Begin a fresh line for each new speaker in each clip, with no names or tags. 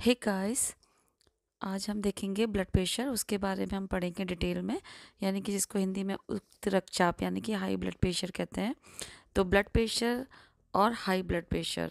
हे hey guys आज हम देखेंगे ब्लड प्रेशर उसके बारे में हम पढ़ेंगे डिटेल में यानी कि जिसको हिंदी में उक्त रक्तचाप यानी कि हाई ब्लड प्रेशर कहते हैं तो ब्लड प्रेशर और हाई ब्लड प्रेशर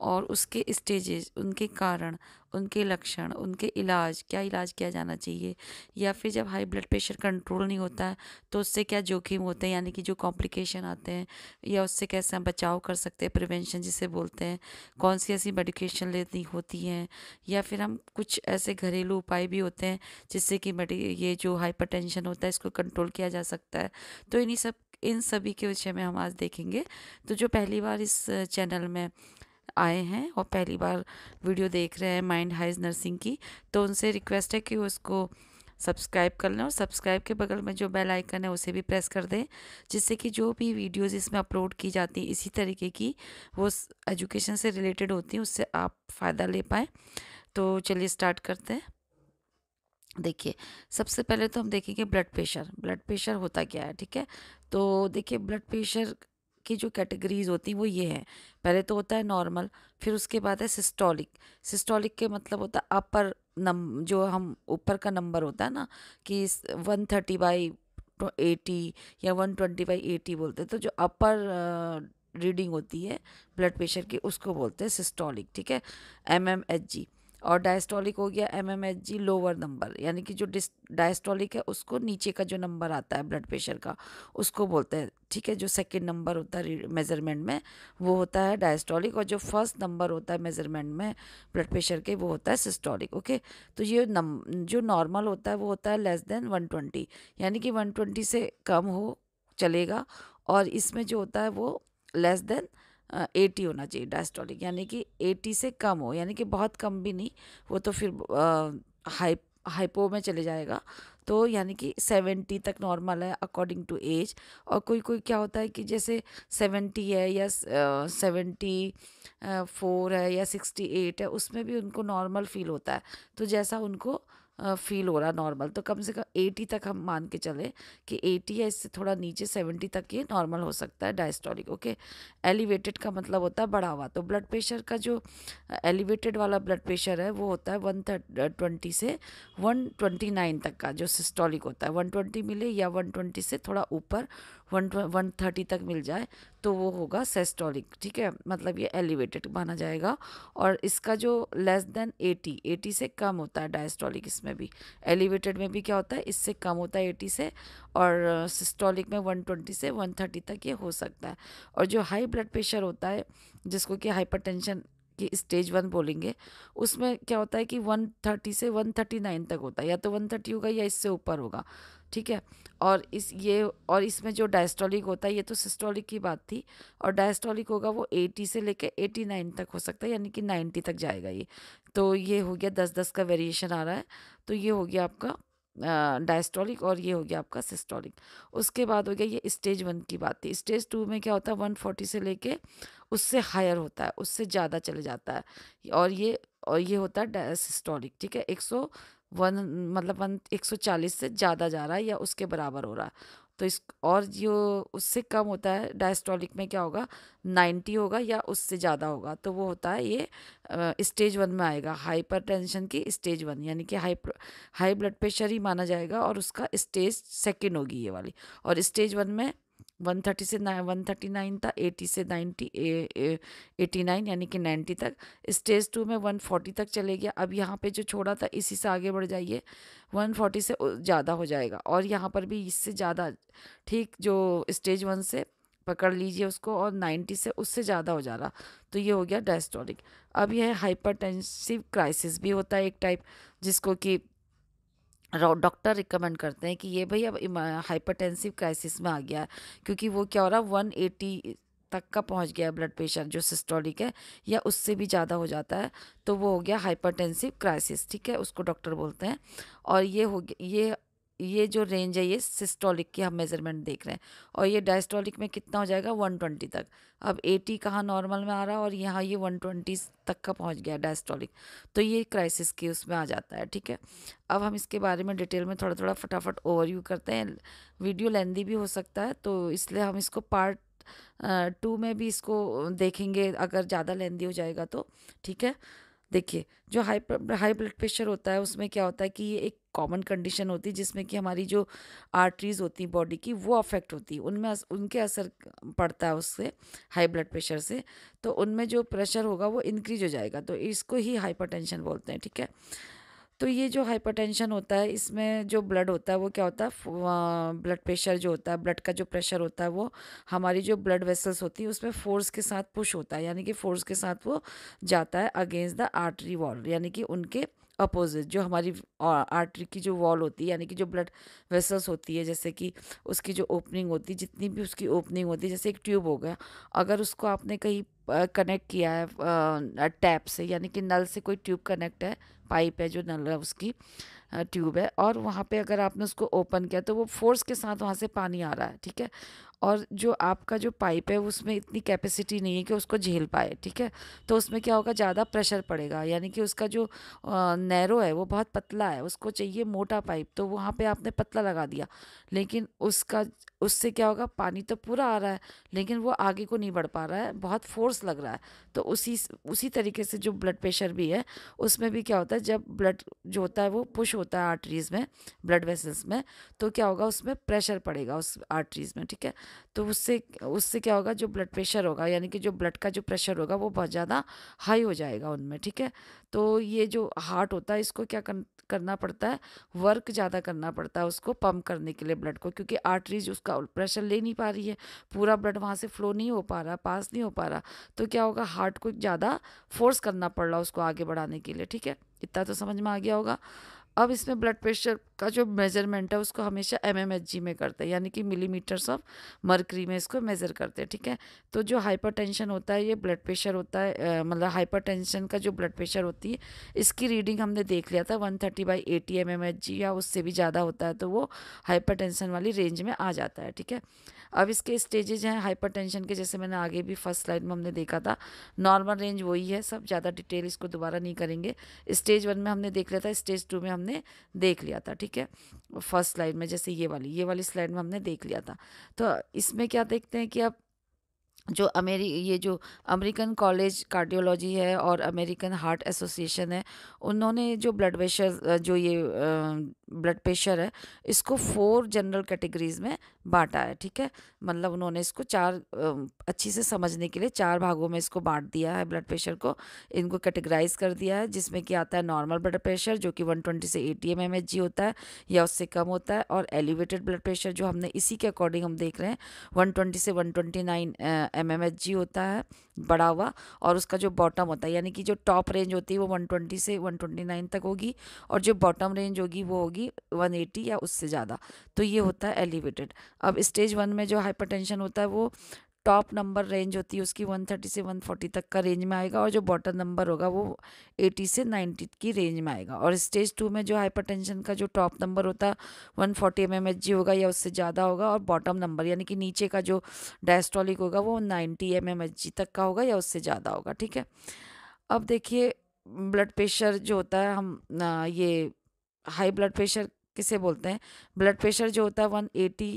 और उसके स्टेजेस उनके कारण उनके लक्षण उनके इलाज क्या इलाज किया जाना चाहिए या फिर जब हाई ब्लड प्रेशर कंट्रोल नहीं होता है तो उससे क्या जोखिम होते हैं यानी कि जो कॉम्प्लिकेशन आते हैं या उससे कैसे हम बचाव कर सकते हैं प्रिवेंशन जिसे बोलते हैं कौन सी ऐसी मेडिकेशन लेनी होती हैं या फिर हम कुछ ऐसे घरेलू उपाय भी होते हैं जिससे कि मेडि ये जो हाइपर होता है इसको कंट्रोल किया जा सकता है तो इन्हीं सब इन सभी के विषय में हम आज देखेंगे तो जो पहली बार इस चैनल में आए हैं और पहली बार वीडियो देख रहे हैं माइंड हाइज नर्सिंग की तो उनसे रिक्वेस्ट है कि उसको सब्सक्राइब कर लें और सब्सक्राइब के बगल में जो बेल आइकन है उसे भी प्रेस कर दें जिससे कि जो भी वीडियोस इसमें अपलोड की जाती हैं इसी तरीके की वो एजुकेशन से रिलेटेड होती हैं उससे आप फ़ायदा ले पाएँ तो चलिए स्टार्ट करते हैं देखिए सबसे पहले तो हम देखेंगे ब्लड प्रेशर ब्लड प्रेशर होता क्या है ठीक है तो देखिए ब्लड प्रेशर की जो कैटेगरीज होती हैं वो ये है पहले तो होता है नॉर्मल फिर उसके बाद है सिस्टोलिक सिस्टोलिक के मतलब होता है अपर नम जो हम ऊपर का नंबर होता है ना कि वन थर्टी बाई एटी या वन ट्वेंटी बाई एटी बोलते हैं तो जो अपर रीडिंग होती है ब्लड प्रेशर की उसको बोलते हैं सिस्टोलिक ठीक है एम एम एच जी और डायस्टोलिक हो गया M M H G lower number यानी कि जो डिस डायस्टोलिक है उसको नीचे का जो नंबर आता है ब्लड प्रेशर का उसको बोलते हैं ठीक है जो सेकेंड नंबर होता है मेज़रमेंट में वो होता है डायस्टोलिक और जो फर्स्ट नंबर होता है मेज़रमेंट में ब्लड प्रेशर के वो होता है सिस्टोलिक ओके तो ये नम जो नॉर्मल होता है वो होता है लेस देन ट्वेंटी यानी कि ट्वेंटी से कम हो चलेगा और इसमें जो होता है वो लेस देन एटी होना चाहिए डायस्टॉलिक यानी कि एटी से कम हो यानी कि बहुत कम भी नहीं वो तो फिर हाइप हाइपो में चले जाएगा तो यानी कि सेवेंटी तक नॉर्मल है अकॉर्डिंग टू एज और कोई कोई क्या होता है कि जैसे सेवेंटी है या सेवेंटी फोर है या सिक्सटी एट है उसमें भी उनको नॉर्मल फील होता है तो जैसा उनको फील हो रहा नॉर्मल तो कम से कम एटी तक हम मान के चले कि एटी या इससे थोड़ा नीचे सेवेंटी तक ये नॉर्मल हो सकता है डायस्टोलिक ओके एलिवेटेड का मतलब होता है बढ़ा हुआ तो ब्लड प्रेशर का जो एलिवेटेड वाला ब्लड प्रेशर है वो होता है वन ट्वेंटी से वन ट्वेंटी नाइन तक का जो सिस्टोलिक होता है वन ट्वेंटी मिले या वन ट्वेंटी से थोड़ा ऊपर वन वन थर्टी तक मिल जाए तो वो होगा सेस्टोलिक ठीक है मतलब ये एलिवेटेड माना जाएगा और इसका जो लेस देन एटी एटी से कम होता है डायस्टोलिक इसमें भी एलिवेटेड में भी क्या होता है इससे कम होता है एटी से और सिस्टोलिक uh, में वन ट्वेंटी से वन थर्टी तक ये हो सकता है और जो हाई ब्लड प्रेशर होता है जिसको कि टेंशन कि स्टेज वन बोलेंगे उसमें क्या होता है कि वन थर्टी से वन थर्टी नाइन तक होता है या तो वन थर्टी होगा या इससे ऊपर होगा ठीक है और इस ये और इसमें जो डायस्टोलिक होता है ये तो सिस्टोलिक की बात थी और डायस्टोलिक होगा वो 80 से लेके 89 तक हो सकता है यानी कि 90 तक जाएगा ये तो ये हो गया दस दस का वेरिएशन आ रहा है तो ये हो गया आपका डायस्टोलिक और ये हो गया आपका सिस्टोलिक उसके बाद हो गया ये स्टेज वन की बात थी स्टेज टू में क्या होता है वन फोर्टी से लेके उससे हायर होता है उससे ज़्यादा चले जाता है और ये और ये होता है सिस्टोलिक ठीक है एक सौ वन मतलब वन एक सौ चालीस से ज़्यादा जा रहा है या उसके बराबर हो रहा है तो इस और जो उससे कम होता है डायस्टोलिक में क्या होगा नाइन्टी होगा या उससे ज़्यादा होगा तो वो होता है ये स्टेज वन में आएगा हाइपर टेंशन की स्टेज वन यानी कि हाई हाई ब्लड प्रेशर ही माना जाएगा और उसका स्टेज सेकेंड होगी ये वाली और स्टेज वन में वन थर्टी से वन थर्टी नाइन था एटी से नाइन्टी एटी नाइन यानी कि नाइन्टी तक स्टेज टू में वन फोर्टी तक चले गया अब यहाँ पे जो छोड़ा था इसी से आगे बढ़ जाइए वन फोर्टी से ज़्यादा हो जाएगा और यहाँ पर भी इससे ज़्यादा ठीक जो स्टेज वन से पकड़ लीजिए उसको और नाइन्टी से उससे ज़्यादा हो जा रहा तो ये हो गया डायस्टोरिक अब यह हाइपरटेंसिव क्राइसिस भी होता है एक टाइप जिसको कि डॉक्टर रिकमेंड करते हैं कि ये भाई अब हाइपरटेंसिव क्राइसिस में आ गया है क्योंकि वो क्या हो रहा है वन एटी तक का पहुंच गया ब्लड प्रेशर जो सिस्टोलिक है या उससे भी ज़्यादा हो जाता है तो वो हो गया हाइपरटेंसिव क्राइसिस ठीक है उसको डॉक्टर बोलते हैं और ये हो गया ये ये जो रेंज है ये सिस्टोलिक की हम मेज़रमेंट देख रहे हैं और ये डायस्टोलिक में कितना हो जाएगा 120 तक अब 80 कहाँ नॉर्मल में आ रहा है और यहाँ ये 120 तक का पहुँच गया डायस्टोलिक तो ये क्राइसिस की उसमें आ जाता है ठीक है अब हम इसके बारे में डिटेल में थोड़ा थोड़ा फटाफट ओवरव्यू करते हैं वीडियो लेंदी भी हो सकता है तो इसलिए हम इसको पार्ट टू में भी इसको देखेंगे अगर ज़्यादा लेंदी हो जाएगा तो ठीक है देखिए जो हाई हाई ब्लड प्रेशर होता है उसमें क्या होता है कि ये एक कॉमन कंडीशन होती है जिसमें कि हमारी जो आर्टरीज होती हैं बॉडी की वो अफेक्ट होती है उनमें उनके असर पड़ता है उससे हाई ब्लड प्रेशर से तो उनमें जो प्रेशर होगा वो इंक्रीज हो जाएगा तो इसको ही हाइपरटेंशन बोलते हैं ठीक है तो ये जो हाइपरटेंशन होता है इसमें जो ब्लड होता है वो क्या होता है ब्लड प्रेशर जो होता है ब्लड का जो प्रेशर होता है वो हमारी जो ब्लड वेसल्स होती है उसमें फोर्स के साथ पुश होता है यानी कि फोर्स के साथ वो जाता है अगेंस्ट द आर्टरी वॉल यानी कि उनके अपोजिट जो हमारी आर्टरी की जो वॉल होती है यानी कि जो ब्लड वेसल्स होती है जैसे कि उसकी जो ओपनिंग होती है जितनी भी उसकी ओपनिंग होती है जैसे एक ट्यूब हो गया अगर उसको आपने कहीं कनेक्ट किया है टैप से यानी कि नल से कोई ट्यूब कनेक्ट है पाइप है जो नल है उसकी ट्यूब है और वहाँ पे अगर आपने उसको ओपन किया तो वो फोर्स के साथ वहाँ से पानी आ रहा है ठीक है और जो आपका जो पाइप है उसमें इतनी कैपेसिटी नहीं है कि उसको झेल पाए ठीक है तो उसमें क्या होगा ज़्यादा प्रेशर पड़ेगा यानी कि उसका जो नैरो है वो बहुत पतला है उसको चाहिए मोटा पाइप तो वहाँ पे आपने पतला लगा दिया लेकिन उसका उससे क्या होगा पानी तो पूरा आ रहा है लेकिन वो आगे को नहीं बढ़ पा रहा है बहुत फोर्स लग रहा है तो उसी उसी तरीके से जो ब्लड प्रेशर भी है उसमें भी क्या होता है जब ब्लड जो होता है वो पुश होता है आर्टरीज़ में ब्लड वेसल्स में तो क्या होगा उसमें प्रेशर पड़ेगा उस आर्टरीज़ में ठीक है तो उससे उससे क्या होगा जो ब्लड प्रेशर होगा यानी कि जो ब्लड का जो प्रेशर होगा वो बहुत ज़्यादा हाई हो जाएगा उनमें ठीक है तो ये जो हार्ट होता है इसको क्या करना पड़ता है वर्क ज़्यादा करना पड़ता है उसको पंप करने के लिए ब्लड को क्योंकि आर्टरीज उसका प्रेशर ले नहीं पा रही है पूरा ब्लड वहाँ से फ्लो नहीं हो पा रहा पास नहीं हो पा रहा तो क्या होगा हार्ट को ज़्यादा फोर्स करना पड़ रहा उसको आगे बढ़ाने के लिए ठीक है इतना तो समझ में आ गया होगा अब इसमें ब्लड प्रेशर का जो मेजरमेंट है उसको हमेशा एम एम एच जी में करते हैं यानी कि मिलीमीटर्स ऑफ मरकरी में इसको मेज़र करते हैं ठीक है तो जो हाइपरटेंशन होता है ये ब्लड प्रेशर होता है मतलब हाइपरटेंशन का जो ब्लड प्रेशर होती है इसकी रीडिंग हमने देख लिया था one thirty by eighty M M H G या उससे भी ज़्यादा होता है तो वो टेंशन वाली रेंज में आ जाता है ठीक है अब इसके स्टेजेज हैं टेंशन के जैसे मैंने आगे भी फर्स्ट स्लाइड में हमने देखा था नॉर्मल रेंज वही है सब ज़्यादा डिटेल इसको दोबारा नहीं करेंगे स्टेज वन में हमने देख लिया था स्टेज टू में हमने देख लिया था ठीक ठीक है फर्स्ट स्लाइड में जैसे ये वाली ये वाली स्लाइड में हमने देख लिया था तो इसमें क्या देखते हैं कि आप जो अमेरी ये जो अमेरिकन कॉलेज कार्डियोलॉजी है और अमेरिकन हार्ट एसोसिएशन है उन्होंने जो ब्लड प्रेशर जो ये ब्लड प्रेशर है इसको फोर जनरल कैटेगरीज में बांटा है ठीक है मतलब उन्होंने इसको चार अच्छी से समझने के लिए चार भागों में इसको बांट दिया है ब्लड प्रेशर को इनको कैटेगराइज कर दिया है जिसमें कि आता है नॉर्मल ब्लड प्रेशर जो कि 120 से 80 एम एम होता है या उससे कम होता है और एलिवेटेड ब्लड प्रेशर जो हमने इसी के अकॉर्डिंग हम देख रहे हैं वन से वन ट्वेंटी होता है बड़ा हुआ और उसका जो बॉटम होता है यानी कि जो टॉप रेंज होती है वो वन से वन तक होगी और जो बॉटम रेंज होगी वो होगी होगी 180 या उससे ज़्यादा तो ये होता है एलिवेटेड अब स्टेज वन में जो हाइपरटेंशन होता है वो टॉप नंबर रेंज होती है उसकी 130 से 140 तक का रेंज में आएगा और जो बॉटम नंबर होगा वो 80 से 90 की रेंज में आएगा और स्टेज टू में जो हाइपरटेंशन का जो टॉप नंबर होता है one forty M M H G होगा या उससे ज़्यादा होगा और बॉटम नंबर यानी कि नीचे का जो डायस्टोलिक होगा वो ninety M M H G तक का होगा या उससे ज़्यादा होगा ठीक है अब देखिए ब्लड प्रेशर जो होता है हम ये हाई ब्लड प्रेशर किसे बोलते हैं ब्लड प्रेशर जो होता है वन एटी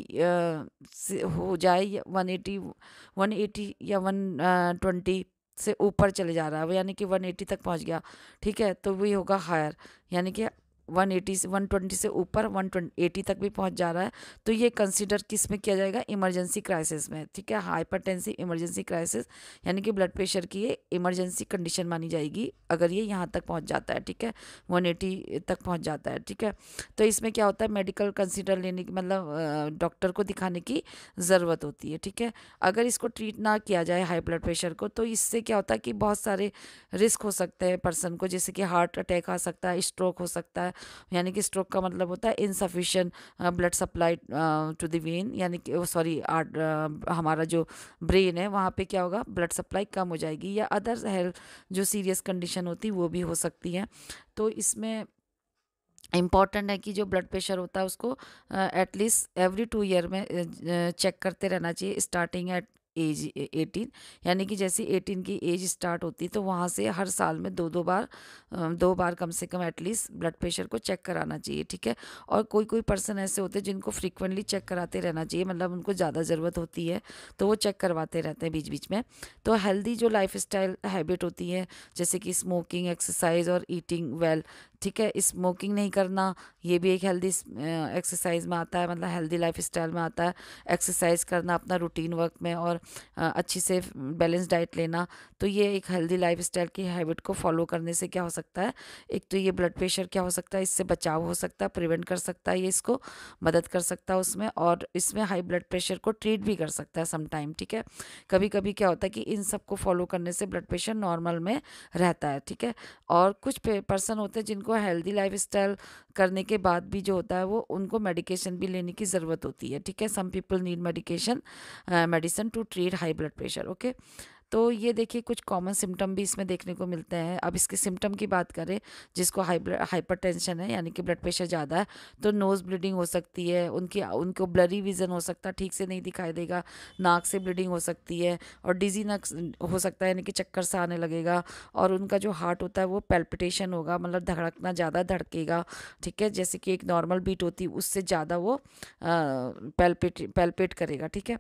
हो जाए वन एटी वन एटी या वन ट्वेंटी से ऊपर चले जा रहा है वो यानी कि वन एटी तक पहुंच गया ठीक है तो वही होगा हायर यानी कि वन एटी से वन ट्वेंटी से ऊपर वन एटी तक भी पहुंच जा रहा है तो ये कंसिडर किस में किया जाएगा इमरजेंसी क्राइसिस में ठीक है हाइपरटेंसिव इमरजेंसी क्राइसिस यानी कि ब्लड प्रेशर की ये इमरजेंसी कंडीशन मानी जाएगी अगर ये यहाँ तक पहुँच जाता है ठीक है वन तक पहुँच जाता है ठीक है तो इसमें क्या होता है मेडिकल कंसिडर लेने की मतलब डॉक्टर को दिखाने की ज़रूरत होती है ठीक है अगर इसको ट्रीट ना किया जाए हाई ब्लड प्रेशर को तो इससे क्या होता है कि बहुत सारे रिस्क हो सकते हैं पर्सन को जैसे कि हार्ट अटैक आ सकता है स्ट्रोक हो सकता है यानी कि स्ट्रोक का मतलब होता है insufficient blood supply to the vein यानी कि सॉरी आर्ट uh, हमारा जो ब्रेन है वहाँ पे क्या होगा ब्लड सप्लाई कम हो जाएगी या अदर हेल्थ जो सीरियस कंडीशन होती वो भी हो सकती है तो इसमें इम्पॉर्टेंट है कि जो ब्लड प्रेशर होता है उसको एटलीस्ट एवरी टू ईयर में चेक uh, uh, करते रहना चाहिए स्टार्टिंग एट एज एटीन यानी कि जैसे एटीन की एज स्टार्ट होती है तो वहाँ से हर साल में दो दो बार दो बार कम से कम एटलीस्ट ब्लड प्रेशर को चेक कराना चाहिए ठीक है और कोई कोई पर्सन ऐसे होते हैं जिनको फ्रीक्वेंटली चेक कराते रहना चाहिए मतलब उनको ज़्यादा ज़रूरत होती है तो वो चेक करवाते रहते हैं बीच बीच में तो हेल्दी जो लाइफ स्टाइल हैबिट होती है जैसे कि स्मोकिंग एक्सरसाइज और ईटिंग वेल ठीक है स्मोकिंग नहीं करना ये भी एक हेल्दी एक्सरसाइज में आता है मतलब हेल्दी लाइफ स्टाइल में आता है एक्सरसाइज करना अपना रूटीन वर्क में और अच्छी से बैलेंस डाइट लेना तो ये एक हेल्दी लाइफ की हैबिट को फॉलो करने से क्या हो सकता है एक तो ये ब्लड प्रेशर क्या हो सकता है इससे बचाव हो सकता है प्रिवेंट कर सकता है ये इसको मदद कर सकता है उसमें और इसमें हाई ब्लड प्रेशर को ट्रीट भी कर सकता है समटाइम ठीक है कभी कभी क्या होता है कि इन सबको फॉलो करने से ब्लड प्रेशर नॉर्मल में रहता है ठीक है और कुछ पर्सन होते हैं जिनको हेल्दी लाइफ करने के बाद भी जो होता है वो उनको मेडिकेशन भी लेने की ज़रूरत होती है ठीक है some people need medication medicine to treat high blood pressure okay तो ये देखिए कुछ कॉमन सिम्टम भी इसमें देखने को मिलते हैं अब इसके सिम्टम की बात करें जिसको हाई टेंशन है यानी कि ब्लड प्रेशर ज़्यादा है तो नोज़ ब्लीडिंग हो सकती है उनकी उनको ब्लरी विज़न हो सकता है ठीक से नहीं दिखाई देगा नाक से ब्लीडिंग हो सकती है और डिजी नक हो सकता है यानी कि चक्कर सा आने लगेगा और उनका जो हार्ट होता है वो पेल्पिटेशन होगा मतलब धड़कना ज़्यादा धड़केगा ठीक है जैसे कि एक नॉर्मल बीट होती है उससे ज़्यादा वो पेल्पिट पेल्पेट करेगा ठीक है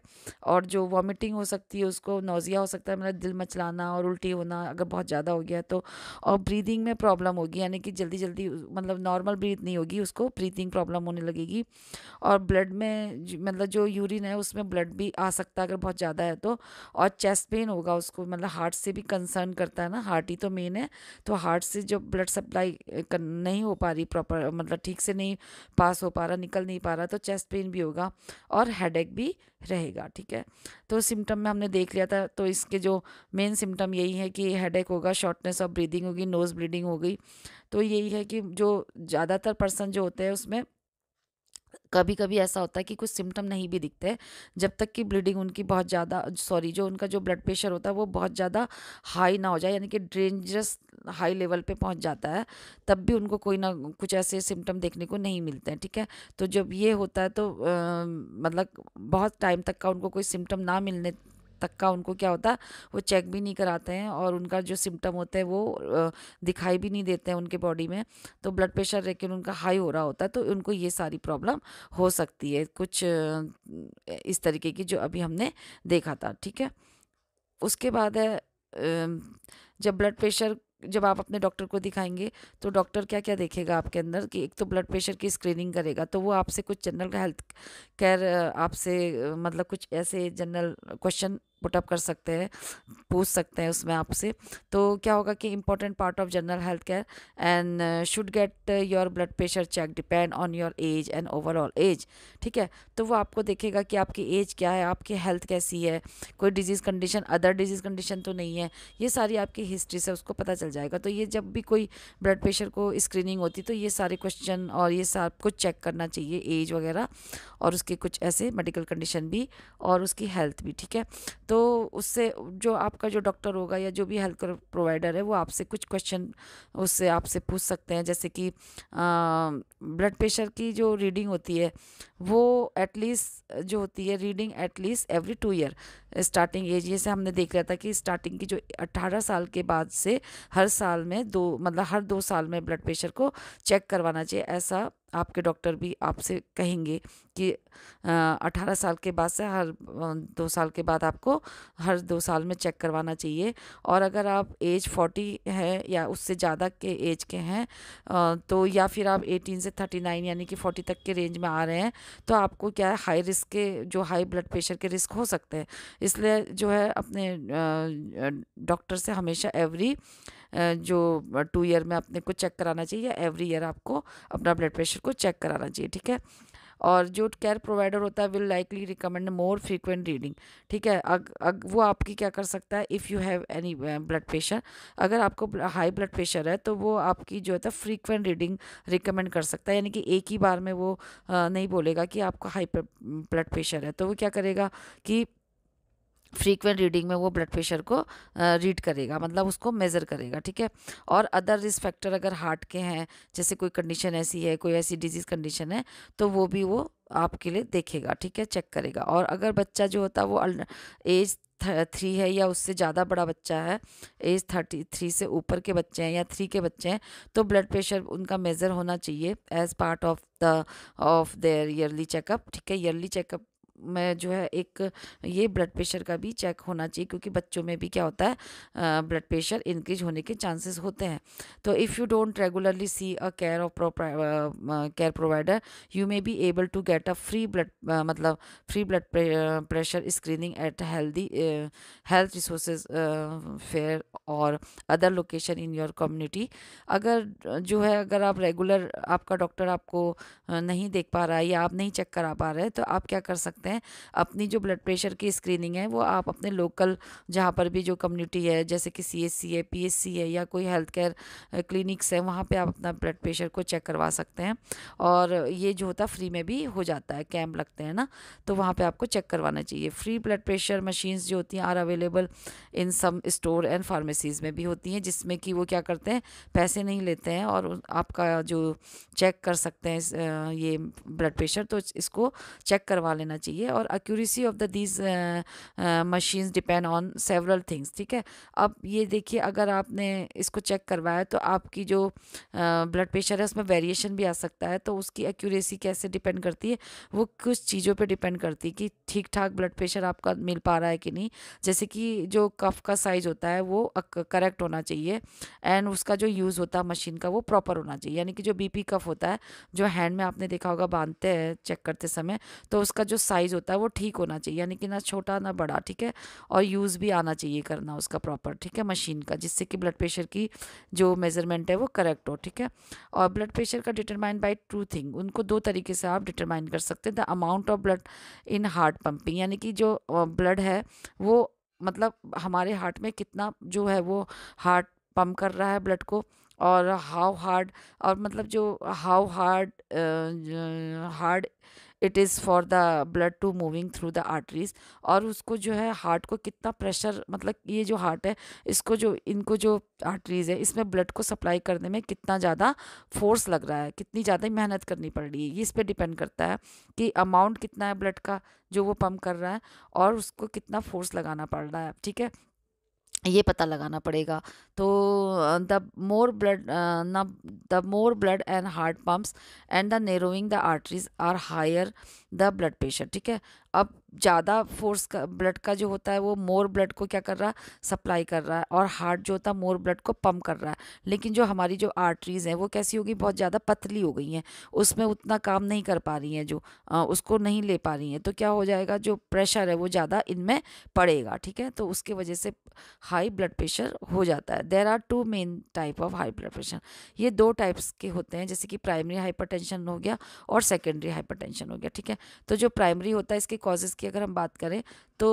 और जो वॉमिटिंग हो सकती है उसको नोज़िया हो सकता है मतलब दिल मचलाना और उल्टी होना अगर बहुत ज़्यादा हो गया तो और ब्रीदिंग में प्रॉब्लम होगी यानी कि जल्दी जल्दी मतलब नॉर्मल ब्रीथ नहीं होगी उसको ब्रीथिंग प्रॉब्लम होने लगेगी और ब्लड में मतलब जो यूरिन है उसमें ब्लड भी आ सकता है अगर बहुत ज़्यादा है तो और चेस्ट पेन होगा उसको मतलब हार्ट से भी कंसर्न करता है ना हार्ट ही तो मेन है तो हार्ट से जो ब्लड सप्लाई नहीं हो पा रही प्रॉपर मतलब ठीक से नहीं पास हो पा रहा निकल नहीं पा रहा तो चेस्ट पेन भी होगा और हेडेक भी रहेगा ठीक है तो सिम्टम में हमने देख लिया था तो इसके जो जो मेन सिम्टम यही है कि हेडेक होगा शॉर्टनेस ऑफ ब्रीदिंग होगी नोज़ ब्लीडिंग होगी तो यही है कि जो ज़्यादातर पर्सन जो होते हैं उसमें कभी कभी ऐसा होता है कि कुछ सिम्टम नहीं भी दिखते जब तक कि ब्लीडिंग उनकी बहुत ज़्यादा सॉरी जो उनका जो ब्लड प्रेशर होता है वो बहुत ज़्यादा हाई ना हो जाए यानी कि डेंजरस हाई लेवल पे पहुंच जाता है तब भी उनको कोई ना कुछ ऐसे सिम्टम देखने को नहीं मिलते हैं ठीक है तो जब ये होता है तो आ, मतलब बहुत टाइम तक का उनको कोई सिम्टम ना मिलने तक का उनको क्या होता है वो चेक भी नहीं कराते हैं और उनका जो सिम्टम होते हैं वो दिखाई भी नहीं देते हैं उनके बॉडी में तो ब्लड प्रेशर लेकिन उनका हाई हो रहा होता है तो उनको ये सारी प्रॉब्लम हो सकती है कुछ इस तरीके की जो अभी हमने देखा था ठीक है उसके बाद है जब ब्लड प्रेशर जब आप अपने डॉक्टर को दिखाएंगे तो डॉक्टर क्या क्या देखेगा आपके अंदर कि एक तो ब्लड प्रेशर की स्क्रीनिंग करेगा तो वो आपसे कुछ जनरल हेल्थ केयर आपसे मतलब कुछ ऐसे जनरल क्वेश्चन पुटअप कर सकते हैं पूछ सकते हैं उसमें आपसे तो क्या होगा कि important part of general health care and should get your blood pressure check depend on your age and overall age ठीक है तो वो आपको देखेगा कि आपकी एज क्या है आपकी हेल्थ कैसी है कोई disease condition other disease condition तो नहीं है ये सारी आपकी हिस्ट्री से उसको पता चल जाएगा तो ये जब भी कोई ब्लड प्रेशर को स्क्रीनिंग होती तो ये सारे क्वेश्चन और ये सब कुछ चेक करना चाहिए एज वगैरह और उसके कुछ ऐसे मेडिकल कंडीशन भी और उसकी हेल्थ भी ठीक है तो उससे जो आपका जो डॉक्टर होगा या जो भी हेल्थ केयर प्रोवाइडर है वो आपसे कुछ क्वेश्चन उससे आपसे पूछ सकते हैं जैसे कि ब्लड प्रेशर की जो रीडिंग होती है वो एटलीस्ट जो होती है reading at least every two year starting age ये से हमने देख लिया था कि स्टार्टिंग की जो 18 साल के बाद से हर साल में दो मतलब हर दो साल में ब्लड प्रेशर को चेक करवाना चाहिए ऐसा आपके डॉक्टर भी आपसे कहेंगे कि अठारह साल के बाद से हर दो साल के बाद आपको हर दो साल में चेक करवाना चाहिए और अगर आप एज फोर्टी है या उससे ज़्यादा के एज के हैं तो या फिर आप एटीन से थर्टी नाइन यानी कि 40 तक के रेंज में आ रहे हैं तो आपको क्या है हाई रिस्क के जो हाई ब्लड प्रेशर के रिस्क हो सकते हैं इसलिए जो है अपने डॉक्टर से हमेशा एवरी जो टू ईयर में अपने को चेक कराना चाहिए या एवरी ईयर आपको अपना ब्लड प्रेशर को चेक कराना चाहिए ठीक है और जो केयर प्रोवाइडर होता है will likely recommend more frequent reading ठीक है अग, अग वो आपकी क्या कर सकता है if you have any blood pressure अगर आपको हाई ब्लड प्रेशर है तो वो आपकी जो है फ्रीक्वेंट रीडिंग रिकमेंड कर सकता है यानी कि एक ही बार में वो नहीं बोलेगा कि आपको हाई ब्लड प्रेशर है तो वो क्या करेगा कि फ्रीक्वेंट रीडिंग में वो ब्लड प्रेशर को रीड करेगा मतलब उसको मेज़र करेगा ठीक है और अदर रिस्क फैक्टर अगर हार्ट के हैं जैसे कोई कंडीशन ऐसी है कोई ऐसी डिजीज़ कंडीशन है तो वो भी वो आपके लिए देखेगा ठीक है चेक करेगा और अगर बच्चा जो होता है वो एज थ्री है या उससे ज़्यादा बड़ा बच्चा है एज थर्टी थ्री से ऊपर के बच्चे हैं या थ्री के बच्चे हैं तो ब्लड प्रेशर उनका मेज़र होना चाहिए as part of the of their yearly checkup ठीक है ईयरली चेकअप में जो है एक ये ब्लड प्रेशर का भी चेक होना चाहिए क्योंकि बच्चों में भी क्या होता है ब्लड प्रेशर इंक्रीज होने के चांसेस होते हैं तो if you don't regularly see a care of care provider you may be able to get a free blood मतलब free blood pressure screening at healthy health resources fair और other location in your community अगर जो है अगर आप regular आपका doctor आपको नहीं देख पा रहा है या आप नहीं चेक करा पा रहे तो आप क्या कर सकते हैं हैं अपनी जो ब्लड प्रेशर की स्क्रीनिंग है वो आप अपने लोकल जहाँ पर भी जो कम्युनिटी है जैसे कि सी एस सी है पी एस सी है या कोई हेल्थ केयर क्लिनिक्स हैं वहाँ पर आप अपना ब्लड प्रेशर को चेक करवा सकते हैं और ये जो होता है फ्री में भी हो जाता है कैम्प लगते हैं ना तो वहाँ पर आपको चेक करवाना चाहिए फ्री ब्लड प्रेशर मशीन्स जो होती हैं are available in some store and pharmacies में भी होती हैं जिसमें कि वो क्या करते हैं पैसे नहीं लेते हैं और आपका जो चेक कर सकते हैं ये ब्लड प्रेशर तो इसको चेक करवा लेना चाहिए चाहिए और accuracy of the these machines depend on several things ठीक है अब ये देखिए अगर आपने इसको चेक करवाया तो आपकी जो ब्लड uh, प्रेशर है उसमें वेरिएशन भी आ सकता है तो उसकी एक्यूरेसी कैसे डिपेंड करती है वो कुछ चीज़ों पर डिपेंड करती है कि ठीक ठाक ब्लड प्रेशर आपका मिल पा रहा है कि नहीं जैसे कि जो कफ का साइज होता है वो करेक्ट होना चाहिए एंड उसका जो यूज़ होता है मशीन का वो प्रॉपर होना चाहिए यानी कि जो बीपी कफ होता है जो हैंड में आपने देखा होगा बांधते हैं चेक करते समय तो उसका जो साइज साइज़ होता है वो ठीक होना चाहिए यानी कि ना छोटा ना बड़ा ठीक है और यूज़ भी आना चाहिए करना उसका प्रॉपर ठीक है मशीन का जिससे कि ब्लड प्रेशर की जो मेज़रमेंट है वो करेक्ट हो ठीक है और ब्लड प्रेशर का डिटरमाइन बाई टू थिंग उनको दो तरीके से आप डिटरमाइन कर सकते हैं the amount of blood in heart pumping यानी कि जो ब्लड है वो मतलब हमारे हार्ट में कितना जो है वो हार्ट पम्प कर रहा है ब्लड को और हाउ हार्ड और मतलब जो how hard hard it is for the blood to moving through the arteries और उसको जो है हार्ट को कितना प्रेशर मतलब ये जो हार्ट है इसको जो इनको जो आर्टरीज है इसमें ब्लड को सप्लाई करने में कितना ज़्यादा फोर्स लग रहा है कितनी ज़्यादा मेहनत करनी पड़ रही है ये इस पर डिपेंड करता है कि अमाउंट कितना है ब्लड का जो वो पम्प कर रहा है और उसको कितना फोर्स लगाना पड़ रहा है ठीक है ये पता लगाना पड़ेगा तो द मोर ब्लड ना the more blood and heart pumps and the narrowing the arteries are higher the blood pressure ठीक है अब ज़्यादा फोर्स का ब्लड का जो होता है वो मोर ब्लड को क्या कर रहा है सप्लाई कर रहा है और हार्ट जो होता है मोर ब्लड को पम्प कर रहा है लेकिन जो हमारी जो आर्टरीज़ हैं वो कैसी होगी बहुत ज़्यादा पतली हो गई हैं उसमें उतना काम नहीं कर पा रही हैं जो आ, उसको नहीं ले पा रही हैं तो क्या हो जाएगा जो प्रेशर है वो ज़्यादा इनमें पड़ेगा ठीक है तो उसके वजह से हाई ब्लड प्रेशर हो जाता है there are two main type of high blood pressure ये दो टाइप्स के होते हैं जैसे कि प्राइमरी हाइपर हो गया और सेकेंडरी हाइपर हो गया ठीक है तो जो प्राइमरी होता है इसके कॉजेज़ की अगर हम बात करें तो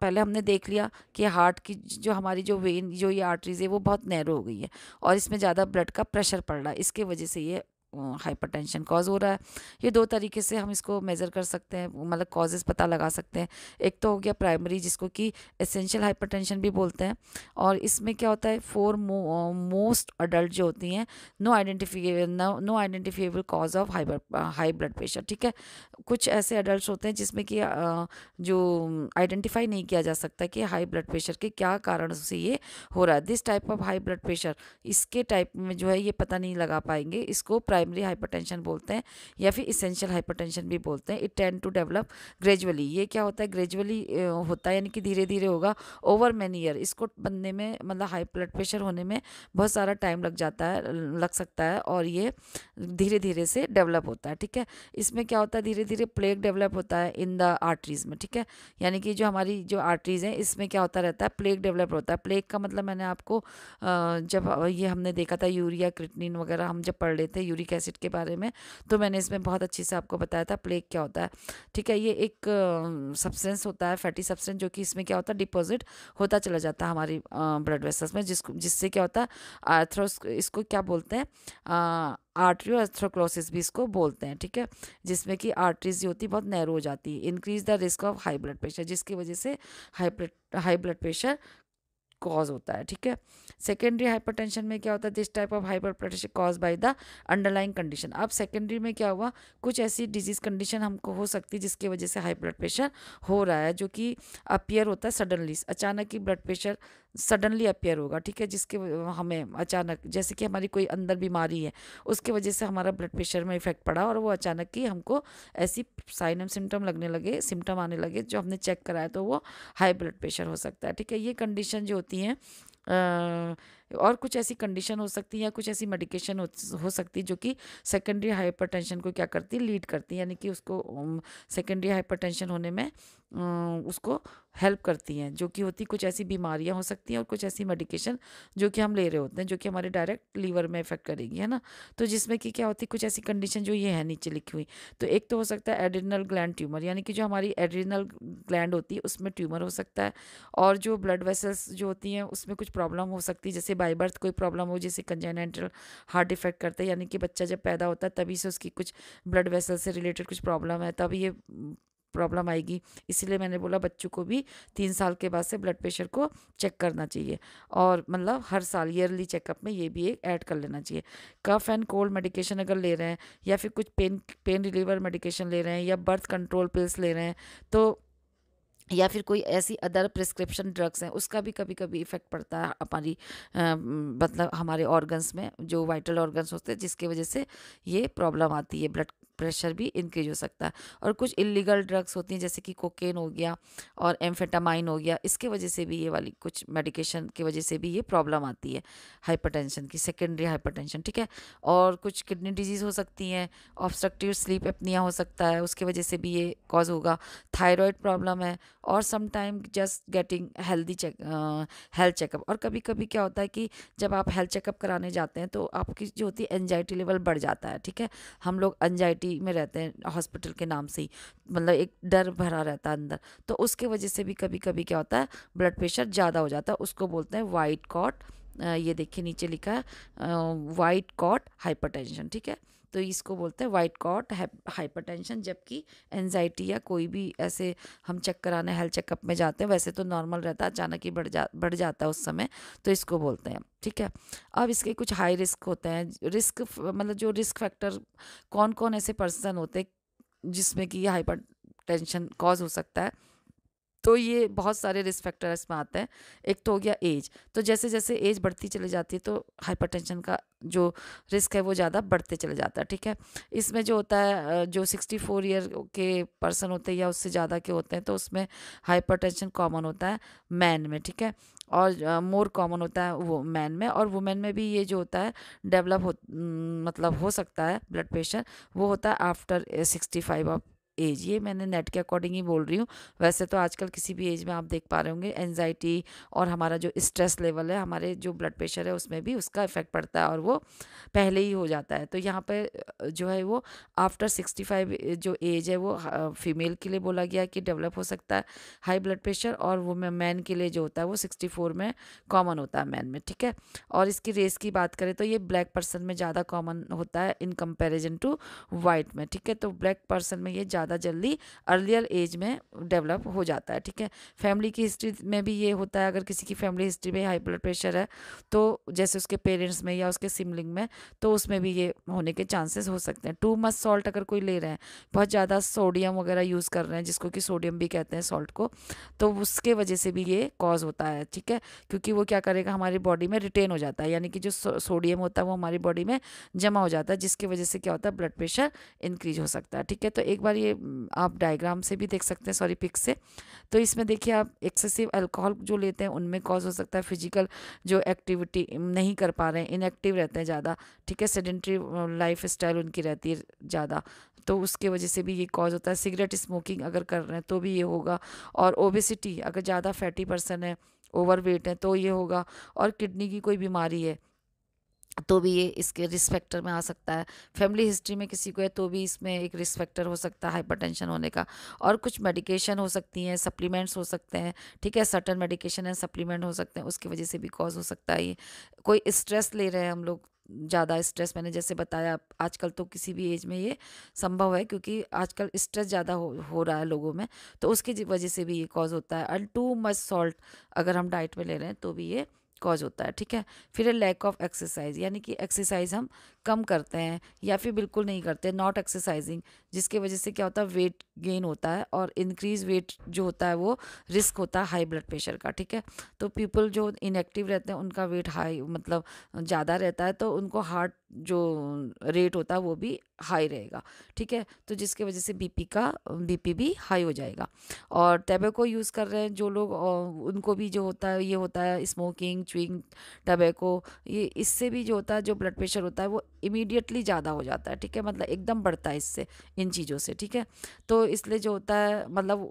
पहले हमने देख लिया कि हार्ट की जो हमारी जो वेन जो ये आर्टरीज़ है वो बहुत नैरो हो गई है और इसमें ज़्यादा ब्लड का प्रेशर पड़ रहा है इसके वजह से ये हाइपर टेंशन कॉज हो रहा है ये दो तरीके से हम इसको मेज़र कर सकते हैं मतलब कॉजेज़ पता लगा सकते हैं एक तो हो गया प्राइमरी जिसको कि एसेंशियल टेंशन भी बोलते हैं और इसमें क्या होता है फोर मोस्ट अडल्ट जो होती हैं नो आइडेंटिफिके no identifiable cause of high blood pressure ठीक है कुछ ऐसे अडल्ट होते हैं जिसमें कि जो आइडेंटिफाई नहीं किया जा सकता कि हाई ब्लड प्रेशर के क्या कारण से ये हो रहा है this type of high blood pressure इसके टाइप में जो है ये पता नहीं लगा पाएंगे इसको प्राइम प्राइमरी हाइपरटेंशन बोलते हैं या फिर इसेंशियल हाइपरटेंशन भी बोलते हैं it tend to develop gradually ये क्या होता है ग्रेजुअली होता है यानी कि धीरे धीरे होगा ओवर मैनी ईयर इसको बनने में मतलब हाई ब्लड प्रेशर होने में बहुत सारा टाइम लग जाता है लग सकता है और ये धीरे धीरे से डेवलप होता है ठीक है इसमें क्या होता है धीरे धीरे प्लेग डेवलप होता है इन द आर्टरीज में ठीक है यानी कि जो हमारी जो आर्टरीज हैं इसमें क्या होता रहता है प्लेग डेवलप होता है प्लेग का मतलब मैंने आपको जब ये हमने देखा था यूरिया क्रिटनिन वगैरह हम जब पढ़ लेते हैं यूरिक एसिटिक एसिड के बारे में तो मैंने इसमें बहुत अच्छे से आपको बताया था प्लेग क्या होता है ठीक है ये एक सब्सटेंस होता है फैटी सब्सटेंस जो कि इसमें क्या होता है डिपॉजिट होता चला जाता है हमारी ब्लड वेसल्स में जिसको जिससे क्या होता है आर्थ्रोस इसको क्या बोलते हैं आर्ट्रियो एथ्रोक्लोसिस भी इसको बोलते हैं ठीक है जिसमें कि आर्टरीज जो होती है बहुत नैरो हो जाती है increase the risk of high blood pressure जिसकी वजह से high blood high blood pressure cause होता है ठीक है सेकेंडरी हाइपरटेंशन में क्या होता है this type of hyper pressure cause by the underlying condition अब सेकेंडरी में क्या हुआ कुछ ऐसी डिजीज कंडीशन हमको हो सकती है जिसकी वजह से हाई ब्लड प्रेशर हो रहा है जो कि अपियर होता है सडनली अचानक ही ब्लड प्रेशर सडनली अपेयर होगा ठीक है जिसके हमें अचानक जैसे कि हमारी कोई अंदर बीमारी है उसके वजह से हमारा ब्लड प्रेशर में इफेक्ट पड़ा और वो अचानक ही हमको ऐसी साइन एंड सिम्टम लगने लगे सिम्टम आने लगे जो हमने चेक कराया तो वो हाई ब्लड प्रेशर हो सकता है ठीक है ये कंडीशन जो होती हैं और कुछ ऐसी कंडीशन हो सकती है या कुछ ऐसी मेडिकेशन हो, हो सकती है जो कि सेकेंडरी हाइपरटेंशन को क्या करती लीड करती यानी कि उसको सेकेंडरी हाइपरटेंशन होने में उसको हेल्प करती हैं जो कि होती कुछ ऐसी बीमारियां हो सकती हैं और कुछ ऐसी मेडिकेशन जो कि हम ले रहे होते हैं जो कि हमारे डायरेक्ट लीवर में इफेक्ट करेगी है ना तो जिसमें कि क्या होती कुछ ऐसी कंडीशन जो ये है नीचे लिखी हुई तो एक तो हो सकता है एड्रिनल ग्लैंड ट्यूमर यानी कि जो हमारी एड्रिनल ग्लैंड होती है उसमें ट्यूमर हो सकता है और जो ब्लड वेसल्स जो होती हैं उसमें कुछ प्रॉब्लम हो सकती है जैसे बाई बर्थ कोई प्रॉब्लम हो जैसे कंजेनेंटल हार्ट डिफेक्ट करते हैं यानी कि बच्चा जब पैदा होता है तभी से उसकी कुछ ब्लड वेसल से रिलेटेड कुछ प्रॉब्लम है तब ये प्रॉब्लम आएगी इसीलिए मैंने बोला बच्चों को भी तीन साल के बाद से ब्लड प्रेशर को चेक करना चाहिए और मतलब हर साल ईयरली चेकअप में ये भी एक ऐड कर लेना चाहिए कफ एंड कोल्ड मेडिकेशन अगर ले रहे हैं या फिर कुछ पेन पेन रिलीवर मेडिकेशन ले रहे हैं या बर्थ कंट्रोल पिल्स ले रहे हैं तो या फिर कोई ऐसी अदर प्रिस्क्रिप्शन ड्रग्स हैं उसका भी कभी कभी इफ़ेक्ट पड़ता है हमारी मतलब हमारे ऑर्गन्स में जो वाइटल ऑर्गन्स होते हैं जिसके वजह से ये प्रॉब्लम आती है ब्लड प्रेशर भी इंक्रीज हो सकता है और कुछ इलीगल ड्रग्स होती हैं जैसे कि कोकेन हो गया और एम्फेटामाइन हो गया इसके वजह से भी ये वाली कुछ मेडिकेशन की वजह से भी ये प्रॉब्लम आती है हाइपरटेंशन की सेकेंडरी हाइपरटेंशन ठीक है और कुछ किडनी डिजीज़ हो सकती हैं ऑब्स्ट्रक्टिव स्लीप अपनिया हो सकता है उसकी वजह से भी ये कॉज होगा थायराइड प्रॉब्लम है और sometime just getting healthy check health checkup और कभी कभी क्या होता है कि जब आप हेल्थ चेकअप कराने जाते हैं तो आपकी जो होती है एनजाइटी लेवल बढ़ जाता है ठीक है हम लोग एनजाइटी उसी में रहते हैं हॉस्पिटल के नाम से ही मतलब एक डर भरा रहता है अंदर तो उसके वजह से भी कभी कभी क्या होता है ब्लड प्रेशर ज़्यादा हो जाता है उसको बोलते हैं वाइट कॉट ये देखिए नीचे लिखा है वाइट कॉट हाइपर ठीक है तो इसको बोलते हैं वाइट कॉट हाइपर टेंशन जबकि एनजाइटी या कोई भी ऐसे हम चेक कराने हेल्थ चेकअप में जाते हैं वैसे तो नॉर्मल रहता है अचानक ही बढ़ जा बढ़ जाता है उस समय तो इसको बोलते हैं ठीक है अब इसके कुछ हाई रिस्क होते हैं रिस्क मतलब जो रिस्क फैक्टर कौन कौन ऐसे पर्सन होते हैं जिसमें कि ये हाइपर टेंशन कॉज हो सकता है तो ये बहुत सारे रिस्क फैक्टर इसमें आते हैं एक तो हो गया एज तो जैसे जैसे एज बढ़ती चली जाती है तो हाइपरटेंशन का जो रिस्क है वो ज़्यादा बढ़ते चले जाता है ठीक है इसमें जो होता है जो सिक्सटी फोर ईयर के पर्सन होते हैं या उससे ज़्यादा के होते हैं तो उसमें हाइपरटेंशन कॉमन होता है मैन में ठीक है और मोर uh, कॉमन होता है वो मैन में और वुमेन में भी ये जो होता है डेवलप हो मतलब हो सकता है ब्लड प्रेशर वो होता है after sixty five of age ये मैंने नेट के अकॉर्डिंग ही बोल रही हूँ वैसे तो आजकल किसी भी एज में आप देख पा रहे होंगे एनजाइटी और हमारा जो स्ट्रेस लेवल है हमारे जो ब्लड प्रेशर है उसमें भी उसका इफेक्ट पड़ता है और वो पहले ही हो जाता है तो यहाँ पर जो है वो आफ्टर सिक्सटी फाइव जो एज है वो फीमेल के लिए बोला गया कि डेवलप हो सकता है हाई ब्लड प्रेशर और वो मैन के लिए जो होता है वो सिक्सटी फोर में कॉमन होता है मैन में ठीक है और इसकी रेस की बात करें तो ये ब्लैक पर्सन में ज़्यादा कॉमन होता है इन कंपेरिजन टू वाइट में ठीक है तो ब्लैक पर्सन में ये ज़्यादा ज़्यादा जल्दी अर्लियर एज में डेवलप हो जाता है ठीक है फैमिली की हिस्ट्री में भी ये होता है अगर किसी की फैमिली हिस्ट्री में हाई ब्लड प्रेशर है तो जैसे उसके पेरेंट्स में या उसके सिमलिंग में तो उसमें भी ये होने के चांसेस हो सकते हैं टू मच सॉल्ट अगर कोई ले रहे हैं बहुत ज़्यादा सोडियम वगैरह यूज़ कर रहे हैं जिसको कि सोडियम भी कहते हैं सॉल्ट को तो उसके वजह से भी ये कॉज होता है ठीक है क्योंकि वो क्या करेगा हमारी बॉडी में रिटेन हो जाता है यानी कि जो सोडियम होता है वो हमारी बॉडी में जमा हो जाता है जिसकी वजह से क्या होता है ब्लड प्रेशर इंक्रीज हो सकता है ठीक है तो एक बार ये आप डायग्राम से भी देख सकते हैं सॉरी पिक से तो इसमें देखिए आप एक्सेसिव अल्कोहल जो लेते हैं उनमें कॉज हो सकता है फिजिकल जो एक्टिविटी नहीं कर पा रहे हैं इनएक्टिव रहते हैं ज़्यादा ठीक है सेडेंट्री लाइफ स्टाइल उनकी रहती है ज़्यादा तो उसके वजह से भी ये कॉज होता है सिगरेट स्मोकिंग अगर कर रहे हैं तो भी ये होगा और ओबेसिटी अगर ज़्यादा फैटी पर्सन है ओवर वेट है तो ये होगा और किडनी की कोई बीमारी है तो भी ये इसके रिस्पेक्टर में आ सकता है फैमिली हिस्ट्री में किसी को है तो भी इसमें एक रिस्पेक्टर हो सकता है हाइपरटेंशन होने का और कुछ मेडिकेशन हो सकती हैं सप्लीमेंट्स हो सकते हैं ठीक है सर्टन मेडिकेशन एंड सप्लीमेंट हो सकते हैं उसकी वजह से भी कॉज हो सकता है ये कोई स्ट्रेस ले रहे हैं हम लोग ज़्यादा स्ट्रेस मैंने जैसे बताया आजकल तो किसी भी एज में ये संभव है क्योंकि आजकल स्ट्रेस ज़्यादा हो हो रहा है लोगों में तो उसकी वजह से भी ये कॉज होता है एंड टू मच सॉल्ट अगर हम डाइट में ले रहे हैं तो भी ये कॉज होता है ठीक है फिर है लैक ऑफ एक्सरसाइज यानी कि एक्सरसाइज हम कम करते हैं या फिर बिल्कुल नहीं करते नॉट एक्सरसाइजिंग जिसके वजह से क्या होता है वेट गेन होता है और इंक्रीज वेट जो होता है वो रिस्क होता है हाई ब्लड प्रेशर का ठीक है तो पीपल जो इनएक्टिव रहते हैं उनका वेट हाई मतलब ज़्यादा रहता है तो उनको हार्ट जो रेट होता है वो भी हाई रहेगा ठीक है तो जिसके वजह से बीपी का बीपी भी हाई हो जाएगा और टैबेको यूज़ कर रहे हैं जो लोग उनको भी जो होता है ये होता है स्मोकिंग च्विंग टबैको ये इससे भी जो होता है जो ब्लड प्रेशर होता है वो इमीडिएटली ज़्यादा हो जाता है ठीक है मतलब एकदम बढ़ता है इससे इन चीज़ों से ठीक है तो इसलिए जो होता है मतलब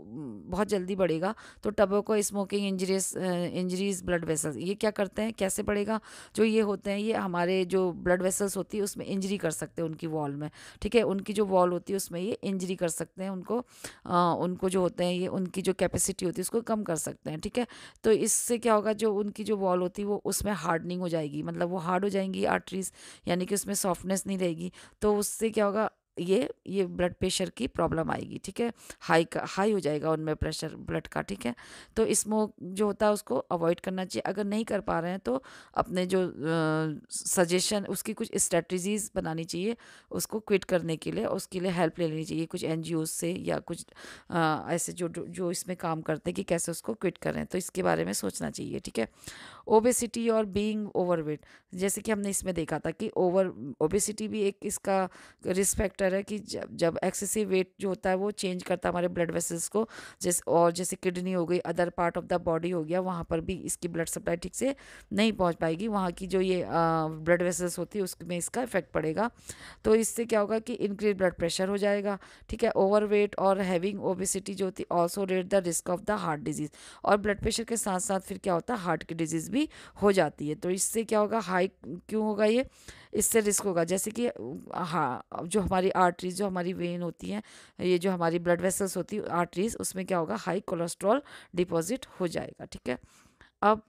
बहुत जल्दी बढ़ेगा तो tobacco smoking injuries injuries blood vessels ये क्या करते हैं कैसे बढ़ेगा जो ये होते हैं ये हमारे जो ब्लड वेसल्स होती है उसमें इंजरी कर सकते हैं उनकी वॉल में ठीक है उनकी जो वॉल होती है उसमें ये इंजरी कर सकते हैं उनको आ, उनको जो होते हैं ये उनकी जो कैपेसिटी होती है उसको कम कर सकते हैं ठीक है तो इससे क्या होगा जो उनकी जो वॉल होती है वो उसमें हार्डनिंग हो जाएगी मतलब वो हार्ड हो जाएंगी आर्टरीज यानी कि उसमें सॉफ्टनेस नहीं रहेगी तो उससे क्या होगा ये ये ब्लड प्रेशर की प्रॉब्लम आएगी ठीक है हाई का हाई हो जाएगा उनमें प्रेशर ब्लड का ठीक है तो स्मोक जो होता है उसको अवॉइड करना चाहिए अगर नहीं कर पा रहे हैं तो अपने जो सजेशन उसकी कुछ स्ट्रेटजीज बनानी चाहिए उसको क्विट करने के लिए उसके लिए हेल्प ले लेनी चाहिए कुछ एन से या कुछ आ, ऐसे जो जो इसमें काम करते हैं कि कैसे उसको क्विट करें तो इसके बारे में सोचना चाहिए ठीक है ओबेसिटी और बीइंग ओवरवेट जैसे कि हमने इसमें देखा था कि ओवर ओबेसिटी भी एक इसका रिस्क कह है कि जब जब एक्सेसिव वेट जो होता है वो चेंज करता है हमारे ब्लड वेसल्स को जैसे और जैसे किडनी हो गई other part of the body हो गया वहाँ पर भी इसकी ब्लड सप्लाई ठीक से नहीं पहुँच पाएगी वहाँ की जो ये ब्लड वेसल्स होती है उसमें इसका इफेक्ट पड़ेगा तो इससे क्या होगा कि इंक्रीज ब्लड प्रेशर हो जाएगा ठीक है वेट और हैविंग ओबिसिटी जो होती है also rate the risk of the heart disease और ब्लड प्रेशर के साथ साथ फिर क्या होता है हार्ट की डिजीज़ भी हो जाती है तो इससे क्या होगा हाई क्यों होगा ये इससे रिस्क होगा जैसे कि हाँ जो हमारी हमारी आर्टरीज जो हमारी वेन होती हैं ये जो हमारी ब्लड वेसल्स होती है आर्टरीज उसमें क्या होगा हाई कोलेस्ट्रॉल डिपॉजिट हो जाएगा ठीक है अब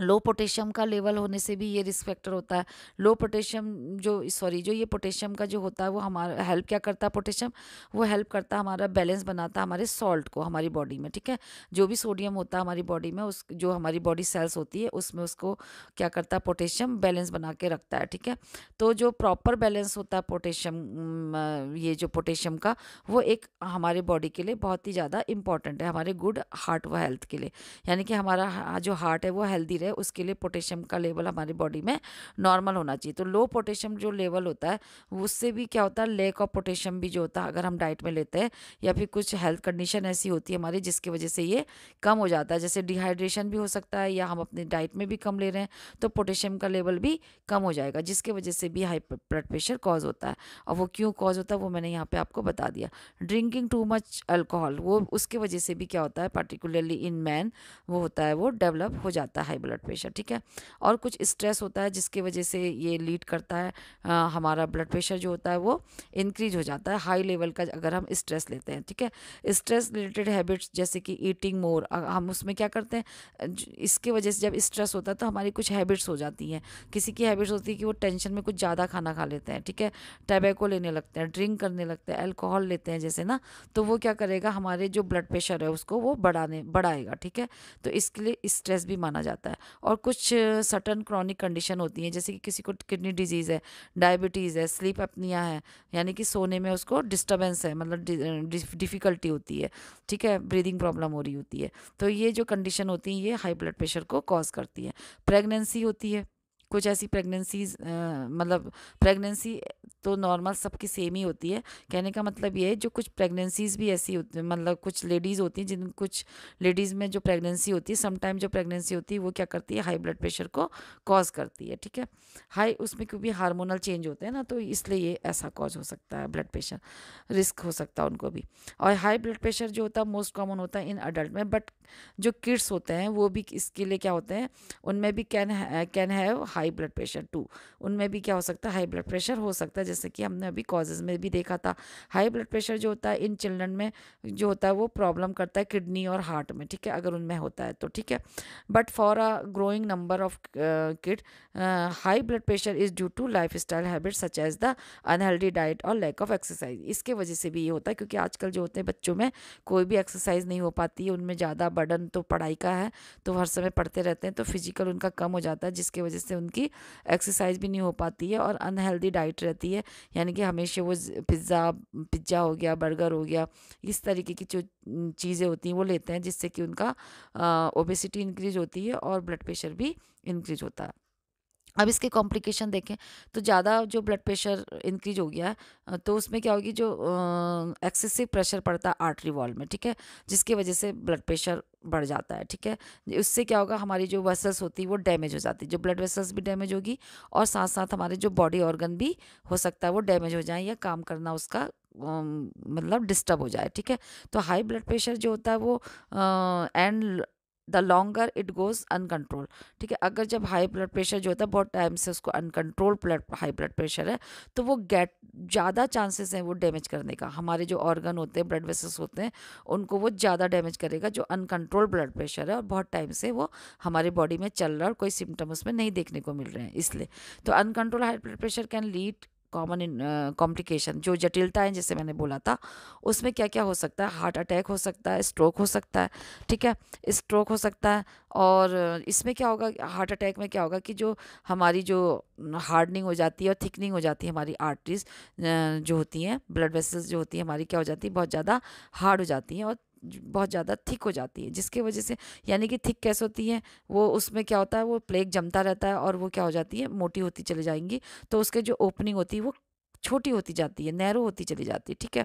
लो पोटेशियम का लेवल होने से भी ये रिस्क फैक्टर होता है लो पोटेशियम जो सॉरी जो ये पोटेशियम का जो होता है वो हमारा हेल्प क्या करता है पोटेशियम वो हेल्प करता है हमारा बैलेंस बनाता है हमारे सॉल्ट को हमारी बॉडी में ठीक है जो भी सोडियम होता है हमारी बॉडी में उस जो हमारी बॉडी सेल्स होती है उसमें उसको क्या करता है पोटेशियम बैलेंस बना के रखता है ठीक है तो जो प्रॉपर बैलेंस होता है पोटेशियम ये जो पोटेशियम का वो एक हमारे बॉडी के लिए बहुत ही ज़्यादा इंपॉर्टेंट है हमारे गुड हार्ट व हेल्थ के लिए यानी कि हमारा जो हार्ट है वो हेल्दी रहे है उसके लिए पोटेशियम का लेवल हमारी बॉडी में नॉर्मल होना चाहिए तो लो पोटेशियम जो लेवल होता है उससे भी क्या होता है लेक ऑफ पोटेशियम भी जो होता है अगर हम डाइट में लेते हैं या फिर कुछ हेल्थ कंडीशन ऐसी होती है हमारी जिसकी वजह से ये कम हो जाता है जैसे डिहाइड्रेशन भी हो सकता है या हम अपनी डाइट में भी कम ले रहे हैं तो पोटेशियम का लेवल भी कम हो जाएगा जिसकी वजह से भी हाई ब्लड प्रेशर कॉज होता है और वो क्यों कॉज होता है वो मैंने यहाँ पे आपको बता दिया ड्रिंकिंग टू मच अल्कोहल वो उसके वजह से भी क्या होता है पार्टिकुलरली इन मैन वो होता है वो डेवलप हो जाता है हाई ब्लड ब्लड प्रेशर ठीक है और कुछ स्ट्रेस होता है जिसकी वजह से ये लीड करता है आ, हमारा ब्लड प्रेशर जो होता है वो इंक्रीज हो जाता है हाई लेवल का अगर हम स्ट्रेस लेते हैं ठीक है स्ट्रेस रिलेटेड हैबिट्स जैसे कि ईटिंग मोर हम उसमें क्या करते हैं इसके वजह से जब स्ट्रेस होता है तो हमारी कुछ हैबिट्स हो जाती हैं किसी की हैबिट्स होती है कि वो टेंशन में कुछ ज़्यादा खाना खा लेते हैं ठीक है टैबैको लेने लगते हैं ड्रिंक करने लगते हैं एल्कोहल लेते हैं जैसे ना तो वो क्या करेगा हमारे जो ब्लड प्रेशर है उसको वो बढ़ाने बढ़ाएगा ठीक है तो इसके लिए स्ट्रेस भी माना जाता है और कुछ सटन क्रॉनिक कंडीशन होती हैं जैसे कि किसी को किडनी डिजीज़ है डायबिटीज़ है स्लीप अपनिया है यानी कि सोने में उसको डिस्टर्बेंस है मतलब डिफ़िकल्टी होती है ठीक है ब्रीदिंग प्रॉब्लम हो रही होती है तो ये जो कंडीशन होती हैं ये हाई ब्लड प्रेशर को कॉज करती है प्रेगनेंसी होती है कुछ ऐसी प्रेगनेंसी मतलब प्रेगनेंसी तो नॉर्मल सबकी सेम ही होती है कहने का मतलब ये है जो कुछ प्रेगनेंसीज भी ऐसी होती मतलब कुछ लेडीज़ होती हैं जिन कुछ लेडीज़ में जो प्रेगनेंसी होती है समटाइम जो प्रेगनेंसी होती है वो क्या करती है हाई ब्लड प्रेशर को कॉज करती है ठीक है हाई उसमें क्योंकि हार्मोनल चेंज होते हैं ना तो इसलिए ये ऐसा कॉज हो सकता है ब्लड प्रेशर रिस्क हो सकता है उनको भी और हाई ब्लड प्रेशर जो होता है मोस्ट कॉमन होता है इन अडल्ट में बट जो किड्स होते हैं वो भी इसके लिए क्या होते हैं उनमें भी can can have high blood pressure too उनमें भी क्या हो सकता है हाई ब्लड प्रेशर हो सकता है जैसे कि हमने अभी कॉजेज़ में भी देखा था हाई ब्लड प्रेशर जो होता है इन चिल्ड्रन में जो होता है वो प्रॉब्लम करता है किडनी और हार्ट में ठीक है अगर उनमें होता है तो ठीक है but for a growing number of kid high blood pressure is due to lifestyle habit such as the unhealthy diet और लैक ऑफ एक्सरसाइज इसके वजह से भी ये होता है क्योंकि आजकल जो होते हैं बच्चों में कोई भी एक्सरसाइज नहीं हो पाती है उनमें ज़्यादा बर्डन तो पढ़ाई का है तो हर समय पढ़ते रहते हैं तो फिजिकल उनका कम हो जाता है जिसके वजह से उन उनकी एक्सरसाइज भी नहीं हो पाती है और अनहेल्दी डाइट रहती है यानी कि हमेशा वो पिज़्ज़ा पिज्ज़ा हो गया बर्गर हो गया इस तरीके की जो चीज़ें होती हैं वो लेते हैं जिससे कि उनका ओबेसिटी इंक्रीज होती है और ब्लड प्रेशर भी इंक्रीज होता है अब इसके कॉम्प्लिकेशन देखें तो ज़्यादा जो ब्लड प्रेशर इंक्रीज हो गया है तो उसमें क्या होगी जो एक्सेसिव प्रेशर पड़ता है आर्टरी वॉल में ठीक है जिसकी वजह से ब्लड प्रेशर बढ़ जाता है ठीक है उससे क्या होगा हमारी जो वेसल्स होती है वो डैमेज हो जाती है जो ब्लड वेसल्स भी डैमेज होगी और साथ साथ हमारे जो बॉडी ऑर्गन भी हो सकता है वो डैमेज हो जाए या काम करना उसका मतलब डिस्टर्ब हो जाए ठीक है तो हाई ब्लड प्रेशर जो होता है वो and the longer it goes uncontrolled ठीक है अगर जब हाई ब्लड प्रेशर जो होता है बहुत टाइम से उसको uncontrolled blood high blood pressure है तो वो गेट ज़्यादा चांसेस हैं वो डैमेज करने का हमारे जो ऑर्गन होते हैं ब्लड वेसल्स होते हैं उनको वो ज़्यादा डैमेज करेगा जो अनकंट्रोल ब्लड प्रेशर है और बहुत टाइम से वो हमारे बॉडी में चल रहा है और कोई सिम्टम उसमें नहीं देखने को मिल रहे हैं इसलिए तो uncontrolled high blood pressure can lead common complication uh, जो जटिलता है जैसे मैंने बोला था उसमें क्या क्या हो सकता है हार्ट अटैक हो सकता है स्ट्रोक हो सकता है ठीक है स्ट्रोक हो सकता है और इसमें क्या होगा हार्ट अटैक में क्या होगा कि जो हमारी जो हार्डनिंग हो जाती है और थिकनिंग हो जाती है हमारी आर्टरीज uh, जो होती हैं ब्लड वेसल्स जो होती हैं हमारी क्या हो जाती है बहुत ज़्यादा हार्ड हो जाती हैं और बहुत ज़्यादा थिक हो जाती है जिसके वजह से यानी कि थिक कैसे होती है वो उसमें क्या होता है वो प्लेग जमता रहता है और वो क्या हो जाती है मोटी होती चली जाएंगी तो उसके जो ओपनिंग होती है वो छोटी होती जाती है नैरो होती चली जाती है ठीक है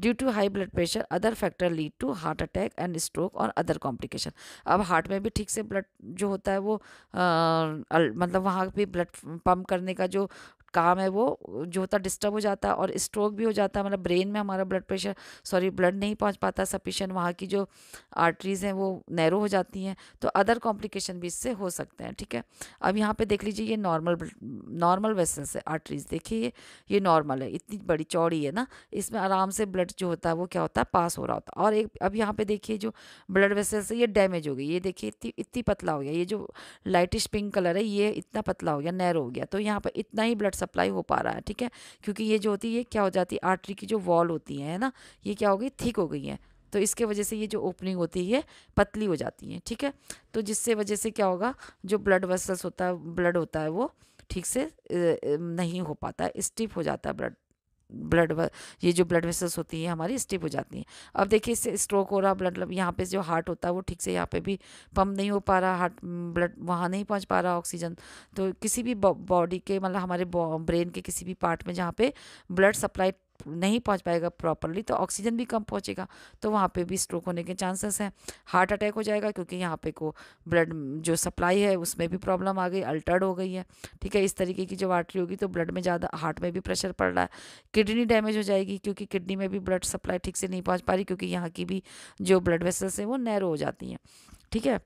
due to high blood pressure other factor lead to heart attack and stroke और अदर कॉम्प्लिकेशन अब हार्ट में भी ठीक से ब्लड जो होता है वो आ, मतलब वहाँ भी ब्लड पंप करने का जो काम है वो जो होता डिस्टर्ब हो जाता है और स्ट्रोक भी हो जाता है मतलब ब्रेन में हमारा ब्लड प्रेशर सॉरी ब्लड नहीं पहुंच पाता सफिशेंट वहाँ की जो आर्टरीज़ हैं वो नैरो हो जाती हैं तो अदर कॉम्प्लिकेशन भी इससे हो सकते हैं ठीक है अब यहाँ पे देख लीजिए ये नॉर्मल नॉर्मल वेसल्स है आर्टरीज़ देखिए ये ये नॉर्मल है इतनी बड़ी चौड़ी है ना इसमें आराम से ब्लड जो होता है वो क्या होता है पास हो रहा होता है और एक अब यहाँ पर देखिए जो ब्लड वेसल्स है ये डैमेज हो गई ये देखिए इतनी इतनी पतला हो गया ये जो लाइटिश पिंक कलर है ये इतना पतला हो गया नैरो हो गया तो यहाँ पर इतना ही ब्लड सप्लाई हो पा रहा है ठीक है क्योंकि ये जो होती है क्या हो जाती है आर्टरी की जो वॉल होती है ना ये क्या हो गई थिक हो गई है तो इसके वजह से ये जो ओपनिंग होती है पतली हो जाती है ठीक है तो जिससे वजह से क्या होगा जो ब्लड वेसल्स होता है ब्लड होता है वो ठीक से नहीं हो पाता है स्टिफ हो जाता है ब्लड ब्लड ये जो ब्लड वेसल्स होती हैं हमारी स्टिप हो जाती हैं अब देखिए इससे स्ट्रोक हो रहा ब्लड मतलब यहाँ पे जो हार्ट होता है वो ठीक से यहाँ पे भी पंप नहीं हो पा रहा हार्ट ब्लड mm, वहाँ नहीं पहुँच पा रहा ऑक्सीजन तो किसी भी बॉडी के मतलब हमारे ब्रेन के किसी भी पार्ट में जहाँ पे ब्लड सप्लाई नहीं पहुंच पाएगा प्रॉपरली तो ऑक्सीजन भी कम पहुंचेगा तो वहाँ पे भी स्ट्रोक होने के चांसेस हैं हार्ट अटैक हो जाएगा क्योंकि यहाँ पे को ब्लड जो सप्लाई है उसमें भी प्रॉब्लम आ गई अल्टर्ड हो गई है ठीक है इस तरीके की जो आर्टरी होगी तो ब्लड में ज़्यादा हार्ट में भी प्रेशर पड़ रहा है किडनी डैमेज हो जाएगी क्योंकि किडनी में भी ब्लड सप्लाई ठीक से नहीं पहुँच पा रही क्योंकि यहाँ की भी जो ब्लड वेसल्स हैं वो नैरो हो जाती हैं ठीक है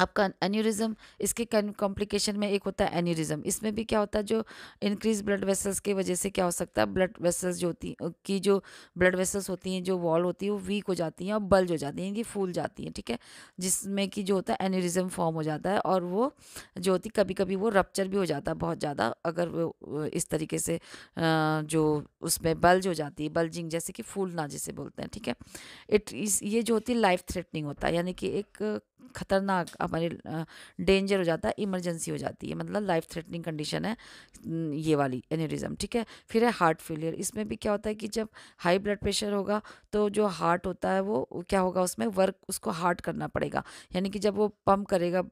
आपका एन्यूरिज्म इसके कॉम्प्लिकेशन में एक होता है एन्यूरिज्म इसमें भी क्या होता है जो इंक्रीज ब्लड वेसल्स की वजह से क्या हो सकता है ब्लड वेसल्स जो होती की जो ब्लड वेसल्स होती हैं जो वॉल होती है वो वीक हो जाती हैं और बल्ज हो जाती हैं इनकी फूल जाती हैं ठीक है जिसमें कि जो होता है एन्यूरिज्म फॉर्म हो जाता है और वो जो होती कभी कभी वो रप्चर भी हो जाता है बहुत ज़्यादा अगर इस तरीके से जो उसमें बल्ज हो जाती है बल्जिंग जैसे कि फूलना जिसे बोलते हैं ठीक है इट इस ये जो होती है लाइफ थ्रेटनिंग होता है यानी कि एक ख़तरनाक हमारे डेंजर हो जाता है इमरजेंसी हो जाती है मतलब लाइफ थ्रेटनिंग कंडीशन है ये वाली एन्यूरिज्म ठीक है फिर है हार्ट फेलियर इसमें भी क्या होता है कि जब हाई ब्लड प्रेशर होगा तो जो हार्ट होता है वो क्या होगा उसमें वर्क उसको हार्ट करना पड़ेगा यानी कि जब वो पम्प करेगा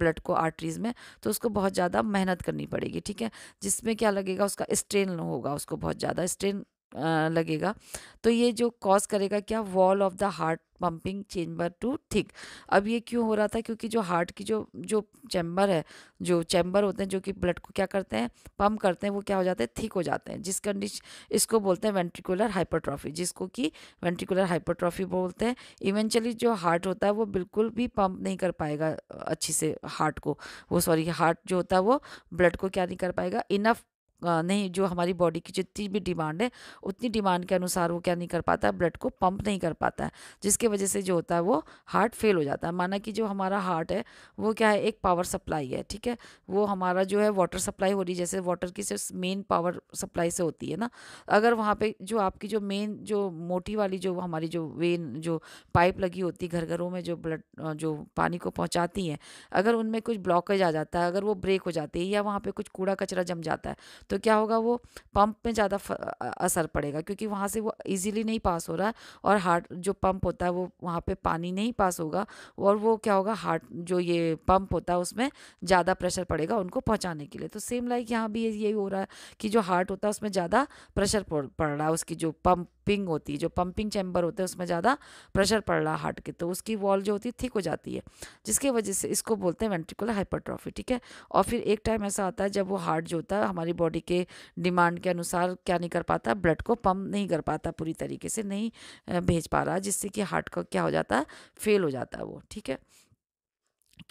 ब्लड को आर्टरीज में तो उसको बहुत ज़्यादा मेहनत करनी पड़ेगी ठीक है जिसमें क्या लगेगा उसका स्ट्रेन होगा उसको बहुत ज़्यादा स्ट्रेन लगेगा तो ये जो कॉज करेगा क्या wall of the heart pumping chamber to thick अब ये क्यों हो रहा था क्योंकि जो हार्ट की जो जो चैम्बर है जो चैम्बर होते हैं जो कि ब्लड को क्या करते हैं पंप करते हैं वो क्या हो जाते हैं थिक हो जाते हैं जिस कंडीश इसको बोलते हैं वेंट्रिकुलर हाइपरट्रॉफी जिसको कि वेंट्रिकुलर हाइपरट्रॉफी बोलते हैं इवेंचुअली जो हार्ट होता है वो बिल्कुल भी पंप नहीं कर पाएगा अच्छी से हार्ट को वो सॉरी हार्ट जो होता है वो ब्लड को क्या नहीं कर पाएगा इनफ नहीं जो हमारी बॉडी की जितनी भी डिमांड है उतनी डिमांड के अनुसार वो क्या नहीं कर पाता है ब्लड को पंप नहीं कर पाता है जिसके वजह से जो होता है वो हार्ट फेल हो जाता है माना कि जो हमारा हार्ट है वो क्या है एक पावर सप्लाई है ठीक है वो हमारा जो है वाटर सप्लाई हो रही है जैसे वाटर की सिर्फ मेन पावर सप्लाई से होती है ना अगर वहाँ पर जो आपकी जो मेन जो मोटी वाली जो हमारी जो वेन जो पाइप लगी होती है घर घरों में जो ब्लड जो पानी को पहुँचाती हैं अगर उनमें कुछ ब्लॉकेज आ जाता है अगर वो ब्रेक हो जाती है या वहाँ पर कुछ कूड़ा कचरा जम जाता है तो क्या होगा वो पंप में ज़्यादा असर पड़ेगा क्योंकि वहाँ से वो इजीली नहीं पास हो रहा है और हार्ट जो पंप होता है वो वहाँ पे पानी नहीं पास होगा और वो क्या होगा हार्ट जो ये पंप होता है उसमें ज़्यादा प्रेशर पड़ेगा उनको पहुँचाने के लिए तो सेम लाइक यहाँ भी यही हो रहा है कि जो हार्ट होता है उसमें ज़्यादा प्रेशर पड़ रहा है उसकी जो पंप पंपिंग होती है जो पंपिंग चैम्बर होता है उसमें ज़्यादा प्रेशर पड़ रहा हार्ट के तो उसकी वॉल जो होती है थिक हो जाती है जिसके वजह से इसको बोलते हैं वेंट्रिकुलर हाइपरट्रॉफी ठीक है और फिर एक टाइम ऐसा आता है जब वो हार्ट जो होता है हमारी बॉडी के डिमांड के अनुसार क्या नहीं कर पाता ब्लड को पम्प नहीं कर पाता पूरी तरीके से नहीं भेज पा रहा जिससे कि हार्ट का क्या हो जाता है फेल हो जाता है वो ठीक है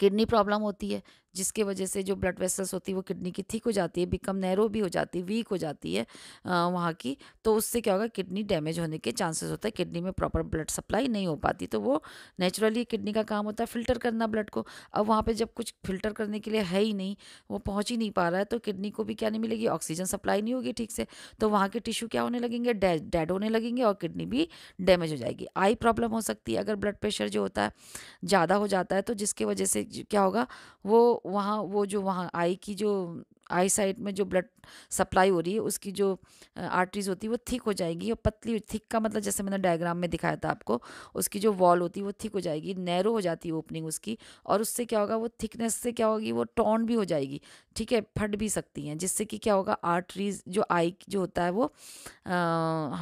किडनी प्रॉब्लम होती है जिसके वजह से जो ब्लड वेसल्स होती है वो किडनी की थिक हो जाती है बिकम नैरो भी हो जाती है वीक हो जाती है वहाँ की तो उससे क्या होगा किडनी डैमेज होने के चांसेस होता है किडनी में प्रॉपर ब्लड सप्लाई नहीं हो पाती तो वो नेचुरली किडनी का काम होता है फिल्टर करना ब्लड को अब वहाँ पर जब कुछ फिल्टर करने के लिए है ही नहीं वो पहुँच ही नहीं पा रहा है तो किडनी को भी क्या नहीं मिलेगी ऑक्सीजन सप्लाई नहीं होगी ठीक से तो वहाँ के टिश्यू क्या होने लगेंगे डेड होने लगेंगे और किडनी भी डैमेज हो जाएगी आई प्रॉब्लम हो सकती है अगर ब्लड प्रेशर जो होता है ज़्यादा हो जाता है तो जिसके वजह से क्या होगा वो वहाँ वो जो वहाँ आई की जो आई साइड में जो ब्लड सप्लाई हो रही है उसकी जो आर्टरीज होती है वो थिक हो जाएगी और पतली थिक का मतलब जैसे मैंने डायग्राम में दिखाया था आपको उसकी जो वॉल होती है वो थिक हो जाएगी नैरो हो जाती है ओपनिंग उसकी और उससे क्या होगा वो थिकनेस से क्या होगी वो टॉन भी हो जाएगी ठीक है फट भी सकती हैं जिससे कि क्या होगा आर्टरीज जो आई जो होता है वो आ,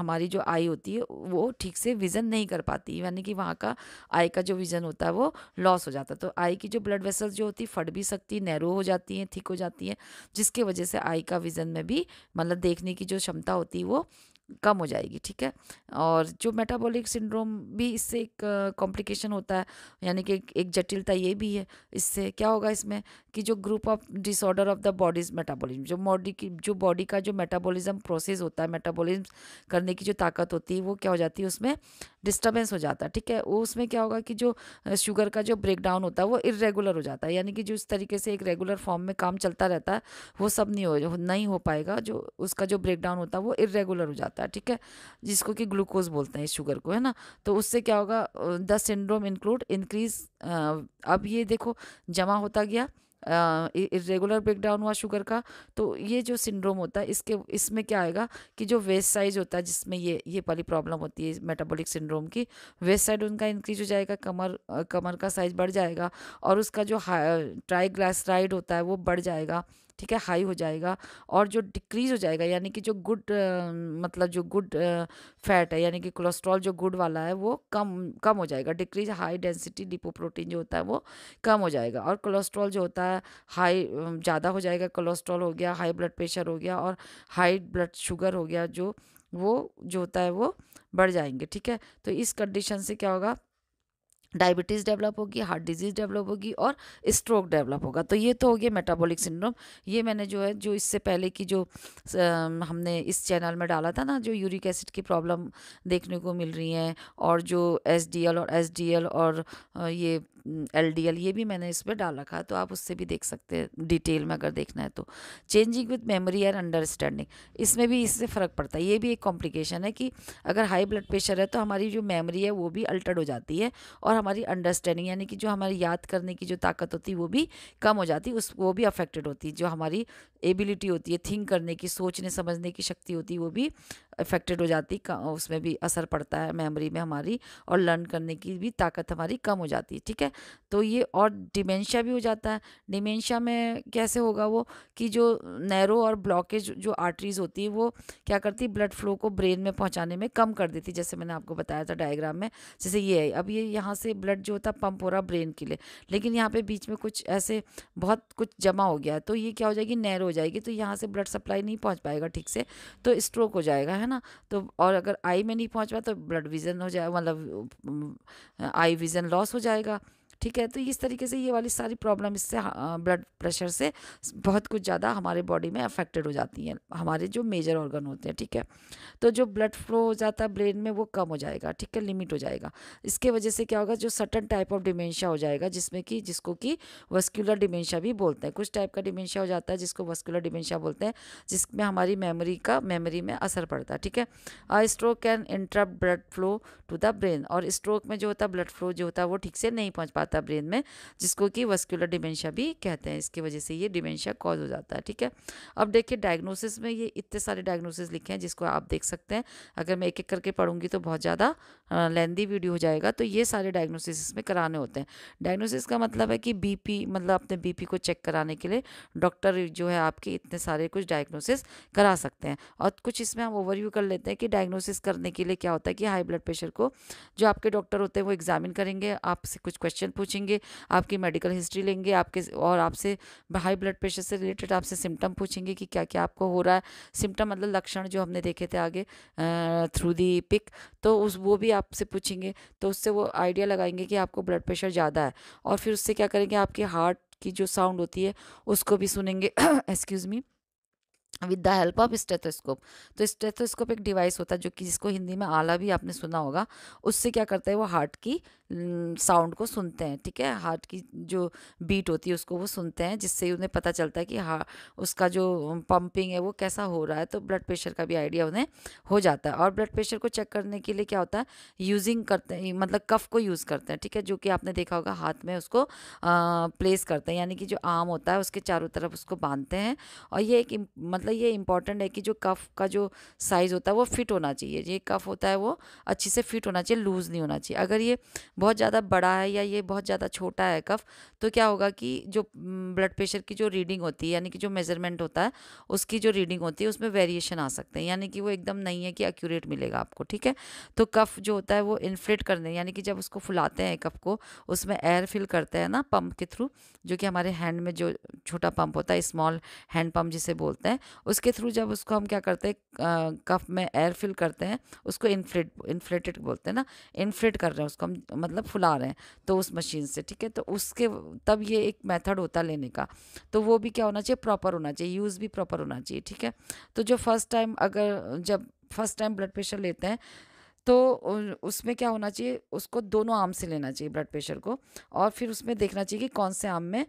हमारी जो आई होती है वो ठीक से विज़न नहीं कर पाती यानी कि वहाँ का आई का जो विज़न होता है वो लॉस हो जाता है तो आई की जो ब्लड वेसल्स जो होती है फट भी सकती है नैरो हो जाती हैं थिक हो जाती हैं जिसके वजह से आई का विज़न में भी मतलब देखने की जो क्षमता होती है वो कम हो जाएगी ठीक है और जो मेटाबॉलिक सिंड्रोम भी इससे एक कॉम्प्लिकेशन होता है यानी कि एक जटिलता ये भी है इससे क्या होगा इसमें कि जो group of disorder of the body's metabolism जो बॉडी की जो बॉडी का जो मेटाबॉलिज्म प्रोसेस होता है मेटाबॉलिज्म करने की जो ताकत होती है वो क्या हो जाती है उसमें डिस्टर्बेंस हो जाता है ठीक है वो उसमें क्या होगा कि जो शुगर का जो ब्रेकडाउन होता है वो इरेगुलर हो जाता है यानी कि जो इस तरीके से एक रेगुलर फॉर्म में काम चलता रहता है वो सब नहीं हो नहीं हो पाएगा जो उसका जो ब्रेकडाउन होता है वो इरेगुलर हो जाता है होता है ठीक है जिसको कि ग्लूकोज बोलते हैं इस शुगर को है ना तो उससे क्या होगा द सिंड्रोम इंक्लूड इंक्रीज अब ये देखो जमा होता गया रेगुलर ब्रेकडाउन हुआ शुगर का तो ये जो सिंड्रोम होता है इसके इसमें क्या आएगा कि जो वेस्ट साइज होता है जिसमें ये ये पहली प्रॉब्लम होती है मेटाबॉलिक सिंड्रोम की वेस्ट साइड उनका इंक्रीज हो जाएगा कमर कमर का साइज बढ़ जाएगा और उसका जो ट्राई होता है वो बढ़ जाएगा ठीक है हाई हो जाएगा और जो डिक्रीज हो जाएगा यानी कि जो गुड मतलब जो गुड फैट है यानी कि कोलेस्ट्रॉल जो गुड वाला है वो कम कम हो जाएगा डिक्रीज हाई डेंसिटी प्रोटीन जो होता है वो कम हो जाएगा और कोलेस्ट्रॉल जो होता है हाई ज़्यादा हो जाएगा कोलेस्ट्रॉल हो गया हाई ब्लड प्रेशर हो गया और हाई ब्लड शुगर हो गया जो वो जो होता है वो बढ़ जाएंगे ठीक है तो इस कंडीशन से क्या होगा डायबिटीज़ डेवलप होगी हार्ट डिजीज़ डेवलप होगी और स्ट्रोक डेवलप होगा तो ये तो हो गया मेटाबॉलिक सिंड्रोम ये मैंने जो है जो इससे पहले की जो हमने इस चैनल में डाला था ना जो यूरिक एसिड की प्रॉब्लम देखने को मिल रही हैं और जो एस और एस और ये एल डी एल ये भी मैंने इस पर डाल रखा है तो आप उससे भी देख सकते हैं डिटेल में अगर देखना है तो changing with memory and understanding इसमें भी इससे फ़र्क पड़ता है ये भी एक कॉम्प्लिकेशन है कि अगर हाई ब्लड प्रेशर है तो हमारी जो मेमोरी है वो भी अल्टर्ड हो जाती है और हमारी अंडरस्टैंडिंग यानी कि जो हमारी याद करने की जो ताकत होती है वो भी कम हो जाती है उस वो भी अफेक्टेड होती है जो हमारी एबिलिटी होती है थिंक करने की सोचने समझने की शक्ति होती है वो भी अफेक्टेड हो जाती उसमें भी असर पड़ता है मेमोरी में हमारी और लर्न करने की भी ताकत हमारी कम हो जाती है ठीक है तो ये और डिमेंशिया भी हो जाता है डिमेंशिया में कैसे होगा वो कि जो नैरो और ब्लॉकेज जो आर्टरीज होती है वो क्या करती ब्लड फ्लो को ब्रेन में पहुँचाने में कम कर देती जैसे मैंने आपको बताया था डायग्राम में जैसे ये है अब ये यहाँ से ब्लड जो होता है पंप हो रहा ब्रेन के लिए लेकिन यहाँ पर बीच में कुछ ऐसे बहुत कुछ जमा हो गया तो ये क्या हो जाएगी नैरो हो जाएगी तो यहाँ से ब्लड सप्लाई नहीं पहुँच पाएगा ठीक से तो स्ट्रोक हो जाएगा है ना तो और अगर आई में नहीं पहुंच पाए तो ब्लड विज़न हो जाए मतलब आई विज़न लॉस हो जाएगा ठीक है तो इस तरीके से ये वाली सारी प्रॉब्लम इससे ब्लड प्रेशर से बहुत कुछ ज़्यादा हमारे बॉडी में अफेक्टेड हो जाती हैं हमारे जो मेजर ऑर्गन होते हैं ठीक है तो जो ब्लड फ्लो हो जाता है ब्रेन में वो कम हो जाएगा ठीक है लिमिट हो जाएगा इसके वजह से क्या होगा जो सटन टाइप ऑफ डिमेंशिया हो जाएगा जिसमें कि जिसको कि वस्कुलर डिमेंशिया भी बोलते हैं कुछ टाइप का डिमेंशिया हो जाता है जिसको वस्कुलर डिमेंशिया बोलते हैं जिसमें हमारी मेमोरी का मेमोरी में असर पड़ता है ठीक है a stroke can interrupt blood flow to the brain और स्ट्रोक में जो होता है ब्लड फ्लो जो होता है वो ठीक से नहीं पहुँच पाता जाता है ब्रेन में जिसको कि वस्कुलर डिमेंशिया भी कहते हैं इसकी वजह से ये डिमेंशिया कॉज हो जाता है ठीक है अब देखिए डायग्नोसिस में ये इतने सारे डायग्नोसिस लिखे हैं जिसको आप देख सकते हैं अगर मैं एक एक करके पढ़ूंगी तो बहुत ज़्यादा लेंदी वीडियो हो जाएगा तो ये सारे डायग्नोसिस इसमें कराने होते हैं डायग्नोसिस का मतलब है कि बीपी मतलब अपने बीपी को चेक कराने के लिए डॉक्टर जो है आपके इतने सारे कुछ डायग्नोसिस करा सकते हैं और कुछ इसमें हम ओवरव्यू कर लेते हैं कि डायग्नोसिस करने के लिए क्या होता है कि हाई ब्लड प्रेशर को जो आपके डॉक्टर होते हैं वो एग्जामिन करेंगे आपसे कुछ क्वेश्चन पूछेंगे आपकी मेडिकल हिस्ट्री लेंगे आपके और आपसे हाई ब्लड प्रेशर से रिलेटेड आपसे सिम्टम पूछेंगे कि क्या क्या आपको हो रहा है सिम्टम मतलब लक्षण जो हमने देखे थे आगे थ्रू दी पिक तो उस वो भी आपसे पूछेंगे तो उससे वो आइडिया लगाएंगे कि आपको ब्लड प्रेशर ज़्यादा है और फिर उससे क्या करेंगे आपके हार्ट की जो साउंड होती है उसको भी सुनेंगे excuse me with the help of stethoscope तो स्टेथोस्कोप एक डिवाइस होता है जो कि जिसको हिंदी में आला भी आपने सुना होगा उससे क्या करता है वो हार्ट की साउंड को सुनते हैं ठीक है हार्ट की जो बीट होती है उसको वो सुनते हैं जिससे उन्हें पता चलता है कि हाँ उसका जो पंपिंग है वो कैसा हो रहा है तो ब्लड प्रेशर का भी आइडिया उन्हें हो जाता है और ब्लड प्रेशर को चेक करने के लिए क्या होता है यूजिंग करते हैं मतलब कफ को यूज़ करते हैं ठीक है जो कि आपने देखा होगा हाथ में उसको आ, प्लेस करते हैं यानी कि जो आम होता है उसके चारों तरफ उसको बांधते हैं और ये एक मतलब ये इंपॉर्टेंट है कि जो कफ का जो साइज़ होता है वो फिट होना चाहिए ये कफ होता है वो अच्छे से फिट होना चाहिए लूज़ नहीं होना चाहिए अगर ये बहुत ज़्यादा बड़ा है या ये बहुत ज़्यादा छोटा है कफ तो क्या होगा कि जो ब्लड हम्म, प्रेशर की जो रीडिंग होती है यानी कि जो मेजरमेंट होता है उसकी जो रीडिंग होती है उसमें वेरिएशन आ सकते हैं यानी कि वो एकदम नहीं है कि एक्यूरेट मिलेगा आपको ठीक है तो कफ जो होता है वो इन्फ्लेट करने यानी कि जब उसको फुलाते हैं कफ को उसमें एयर फिल करते हैं ना पंप के थ्रू जो कि हमारे हैंड में जो छोटा पंप होता है स्मॉल हैंड पंप जिसे बोलते हैं उसके थ्रू जब उसको हम क्या करते हैं कफ में एयर फिल करते हैं उसको इन्फ्लेट इन्फ्लेटेड बोलते हैं ना इन्फ्लेट कर रहे हैं उसको हम मतलब फुला रहे हैं तो उस मशीन से ठीक है तो उसके तब ये एक मेथड होता लेने का तो वो भी क्या होना चाहिए प्रॉपर होना चाहिए यूज़ भी प्रॉपर होना चाहिए ठीक है तो जो फर्स्ट टाइम अगर जब फर्स्ट टाइम ब्लड प्रेशर लेते हैं तो उसमें क्या होना चाहिए उसको दोनों आम से लेना चाहिए ब्लड प्रेशर को और फिर उसमें देखना चाहिए कि कौन से आम में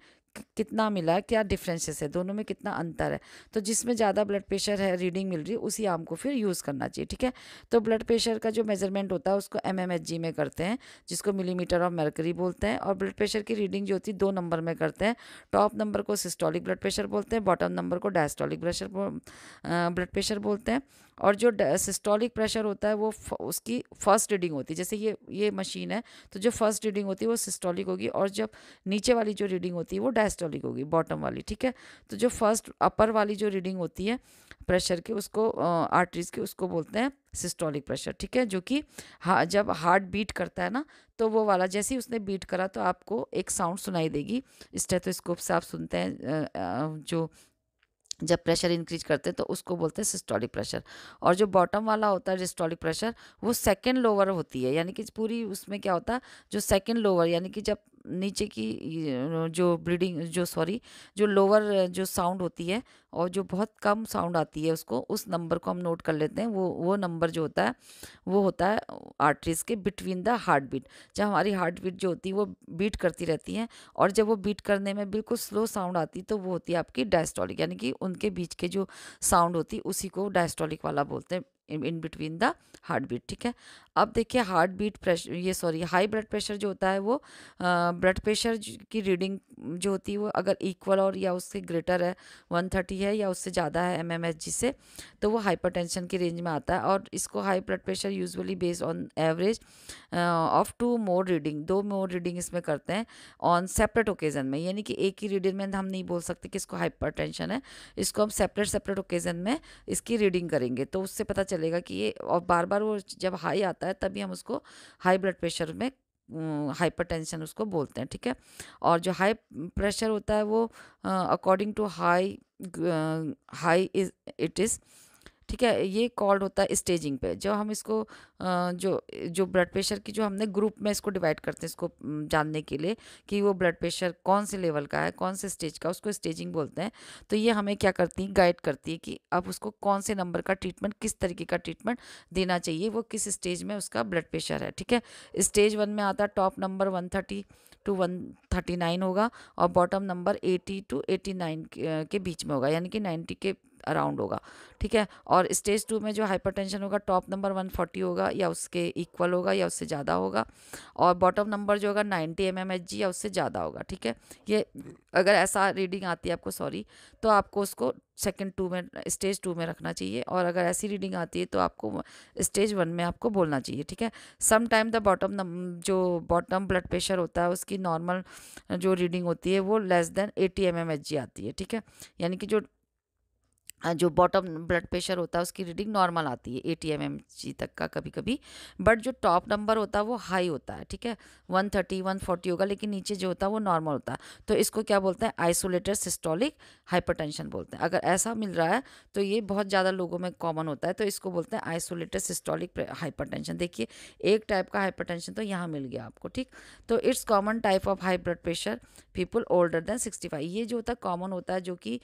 कितना मिला है क्या डिफरेंसेस है दोनों में कितना अंतर है तो जिसमें ज़्यादा ब्लड प्रेशर है रीडिंग मिल रही है उसी आम को फिर यूज़ करना चाहिए ठीक है तो ब्लड प्रेशर का जो मेजरमेंट होता है उसको एम में करते हैं जिसको मिलीमीटर ऑफ मर्करी बोलते हैं और ब्लड प्रेशर की रीडिंग जो होती है दो नंबर में करते हैं टॉप नंबर को सिस्टोलिक ब्लड प्रेशर बोलते हैं बॉटम नंबर को डायस्टोलिक प्रेशर ब्लड प्रेशर बोलते हैं और जो सिस्टोलिक प्रेशर होता है वो उसकी फर्स्ट रीडिंग होती है जैसे ये ये मशीन है तो जो फर्स्ट रीडिंग होती है वो सिस्टोलिक होगी और जब नीचे वाली जो रीडिंग होती है वो डायस्टोलिक होगी बॉटम वाली ठीक है तो जो फर्स्ट अपर वाली जो रीडिंग होती है प्रेशर की उसको आर्टरीज की उसको बोलते हैं सिस्टोलिक प्रेशर ठीक है जो कि हा, जब हार्ट बीट करता है ना तो वो वाला जैसे ही उसने बीट करा तो आपको एक साउंड सुनाई देगी स्टेथोस्कोप से आप सुनते हैं जो जब प्रेशर इंक्रीज करते हैं तो उसको बोलते हैं सिस्टोलिक प्रेशर और जो बॉटम वाला होता है डिस्टोलिक प्रेशर वो सेकेंड लोअर होती है यानी कि पूरी उसमें क्या होता है जो सेकेंड लोअर यानी कि जब नीचे की जो ब्लीडिंग जो सॉरी जो लोअर जो साउंड होती है और जो बहुत कम साउंड आती है उसको उस नंबर को हम नोट कर लेते हैं वो वो नंबर जो होता है वो होता है आर्टरीज के बिटवीन द हार्ट बीट जब हमारी हार्ट बीट जो होती है वो बीट करती रहती है और जब वो बीट करने में बिल्कुल स्लो साउंड आती तो वो होती है आपकी डायस्टॉलिक यानी कि उनके बीच के जो साउंड होती उसी को डायस्टॉलिक वाला बोलते हैं in between the heart beat ठीक है अब देखिए हार्ट बीट प्रेशर ये सॉरी हाई ब्लड प्रेशर जो होता है वो ब्लड प्रेशर की रीडिंग जो होती है वो अगर इक्वल और या उससे ग्रेटर है वन थर्टी है या उससे ज़्यादा है एम से तो वो टेंशन की रेंज में आता है और इसको high blood pressure usually based on average of two more reading दो मोर रीडिंग इसमें करते हैं ऑन सेपरेट ओकेज़न में यानी कि एक ही रीडिंग में हम नहीं बोल सकते कि इसको हाइपर है इसको हम सेपरेट सेपरेट ओकेज़न में इसकी रीडिंग करेंगे तो उससे पता चलेगा कि ये और बार बार वो जब हाई आता है है तभी हम उसको हाई ब्लड प्रेशर में हाइपरटेंशन उसको बोलते हैं ठीक है और जो हाई प्रेशर होता है वो according to high high is it is ठीक है ये कॉल्ड होता है स्टेजिंग पे जो हम इसको जो जो ब्लड प्रेशर की जो हमने ग्रुप में इसको डिवाइड करते हैं इसको जानने के लिए कि वो ब्लड प्रेशर कौन से लेवल का है कौन से स्टेज का उसको स्टेजिंग बोलते हैं तो ये हमें क्या करती है गाइड करती है कि अब उसको कौन से नंबर का ट्रीटमेंट किस तरीके का ट्रीटमेंट देना चाहिए वो किस स्टेज में उसका ब्लड प्रेशर है ठीक है स्टेज वन में आता top number one thirty to one thirty nine होगा और bottom number eighty to eighty nine के बीच में होगा यानी कि नाइन्टी के अराउंड होगा ठीक है और स्टेज टू में जो हाइपरटेंशन होगा टॉप नंबर 140 होगा या उसके इक्वल होगा या उससे ज़्यादा होगा और बॉटम नंबर जो होगा 90 एम एम एच जी या उससे ज़्यादा होगा ठीक है ये अगर ऐसा रीडिंग आती है आपको सॉरी तो आपको उसको सेकेंड टू में स्टेज टू में रखना चाहिए और अगर ऐसी रीडिंग आती है तो आपको स्टेज वन में आपको बोलना चाहिए ठीक है सम टाइम द बॉटम जो बॉटम ब्लड प्रेशर होता है उसकी नॉर्मल जो रीडिंग होती है वो less than eighty M M H G आती है ठीक है यानी कि जो जो बॉटम ब्लड प्रेशर होता है उसकी रीडिंग नॉर्मल आती है एटी एम तक का कभी कभी बट जो टॉप नंबर होता है वो हाई होता है ठीक है वन थर्टी वन फोर्टी होगा लेकिन नीचे जो होता है वो नॉर्मल होता है तो इसको क्या बोलते हैं आइसोलेटेड सिस्टोलिक हाइपरटेंशन बोलते हैं अगर ऐसा मिल रहा है तो ये बहुत ज़्यादा लोगों में कॉमन होता है तो इसको बोलते हैं आइसोलेटेड सिस्टोलिक हाइपर देखिए एक टाइप का हाइपर तो यहाँ मिल गया आपको ठीक तो it's common type of high blood pressure people older than sixty five ये जो होता है कॉमन होता है जो कि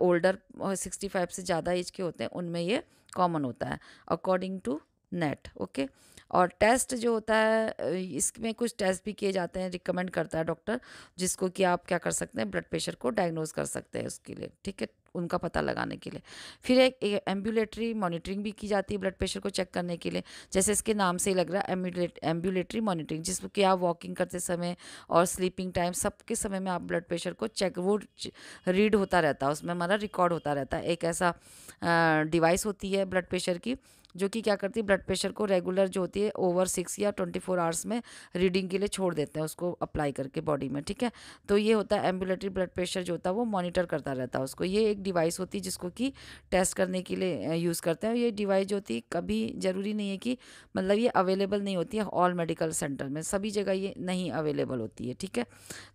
ओल्डर सिक्सटी सिक्सटी फाइव से ज़्यादा एज के होते हैं उनमें ये कॉमन होता है अकॉर्डिंग टू नेट ओके और टेस्ट जो होता है इसमें कुछ टेस्ट भी किए जाते हैं रिकमेंड करता है डॉक्टर जिसको कि आप क्या कर सकते हैं ब्लड प्रेशर को डायग्नोज कर सकते हैं उसके लिए ठीक है उनका पता लगाने के लिए फिर एक एम्बुलेटरी मॉनिटरिंग भी की जाती है ब्लड प्रेशर को चेक करने के लिए जैसे इसके नाम से ही लग रहा है एम्बुलेटरी मॉनिटरिंग जिसमें कि आप वॉकिंग करते समय और स्लीपिंग टाइम सबके समय में आप ब्लड प्रेशर को चेक वो रीड होता रहता है उसमें हमारा रिकॉर्ड होता रहता है एक ऐसा डिवाइस होती है ब्लड प्रेशर की जो कि क्या करती है ब्लड प्रेशर को रेगुलर जो होती है ओवर सिक्स या ट्वेंटी फोर आवर्स में रीडिंग के लिए छोड़ देते हैं उसको अप्लाई करके बॉडी में ठीक है तो ये होता है एम्बुलेटरी ब्लड प्रेशर जो होता है वो मॉनिटर करता रहता है उसको ये एक डिवाइस होती है जिसको कि टेस्ट करने के लिए यूज़ करते हैं ये डिवाइस जो होती है कभी ज़रूरी नहीं है कि मतलब ये अवेलेबल नहीं होती है ऑल मेडिकल सेंटर में सभी जगह ये नहीं अवेलेबल होती है ठीक है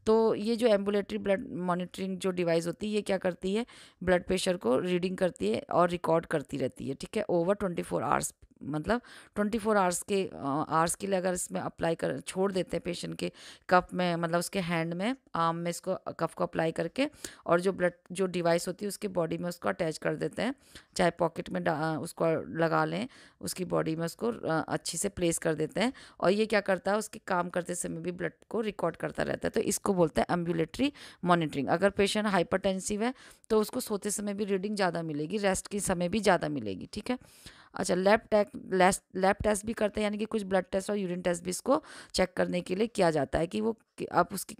तो ये जो एम्बुलेटरी ब्लड मॉनिटरिंग जो डिवाइस होती है ये क्या करती है ब्लड प्रेशर को रीडिंग करती है और रिकॉर्ड करती रहती है ठीक है over twenty four four hours मतलब ट्वेंटी फोर आवर्स के आवर्स के लिए अगर इसमें अप्लाई कर छोड़ देते हैं पेशेंट के कप में मतलब उसके हैंड में आर्म में इसको कफ को अप्लाई करके और जो ब्लड जो डिवाइस होती है उसके बॉडी में उसको अटैच कर देते हैं चाहे पॉकेट में उसको लगा लें उसकी बॉडी में उसको अच्छे से प्लेस कर देते हैं और ये क्या करता है उसके काम करते समय भी ब्लड को रिकॉर्ड करता रहता है तो इसको बोलते हैं एम्बुलेटरी मॉनिटरिंग अगर पेशेंट हाइपरटेंसिव है तो उसको सोते समय भी रीडिंग ज़्यादा मिलेगी रेस्ट के समय भी ज़्यादा मिलेगी ठीक है अच्छा लैब टेस्ट लैब टेस्ट भी करते हैं यानी कि कुछ ब्लड टेस्ट और यूरिन टेस्ट भी इसको चेक करने के लिए किया जाता है कि वो आप उसकी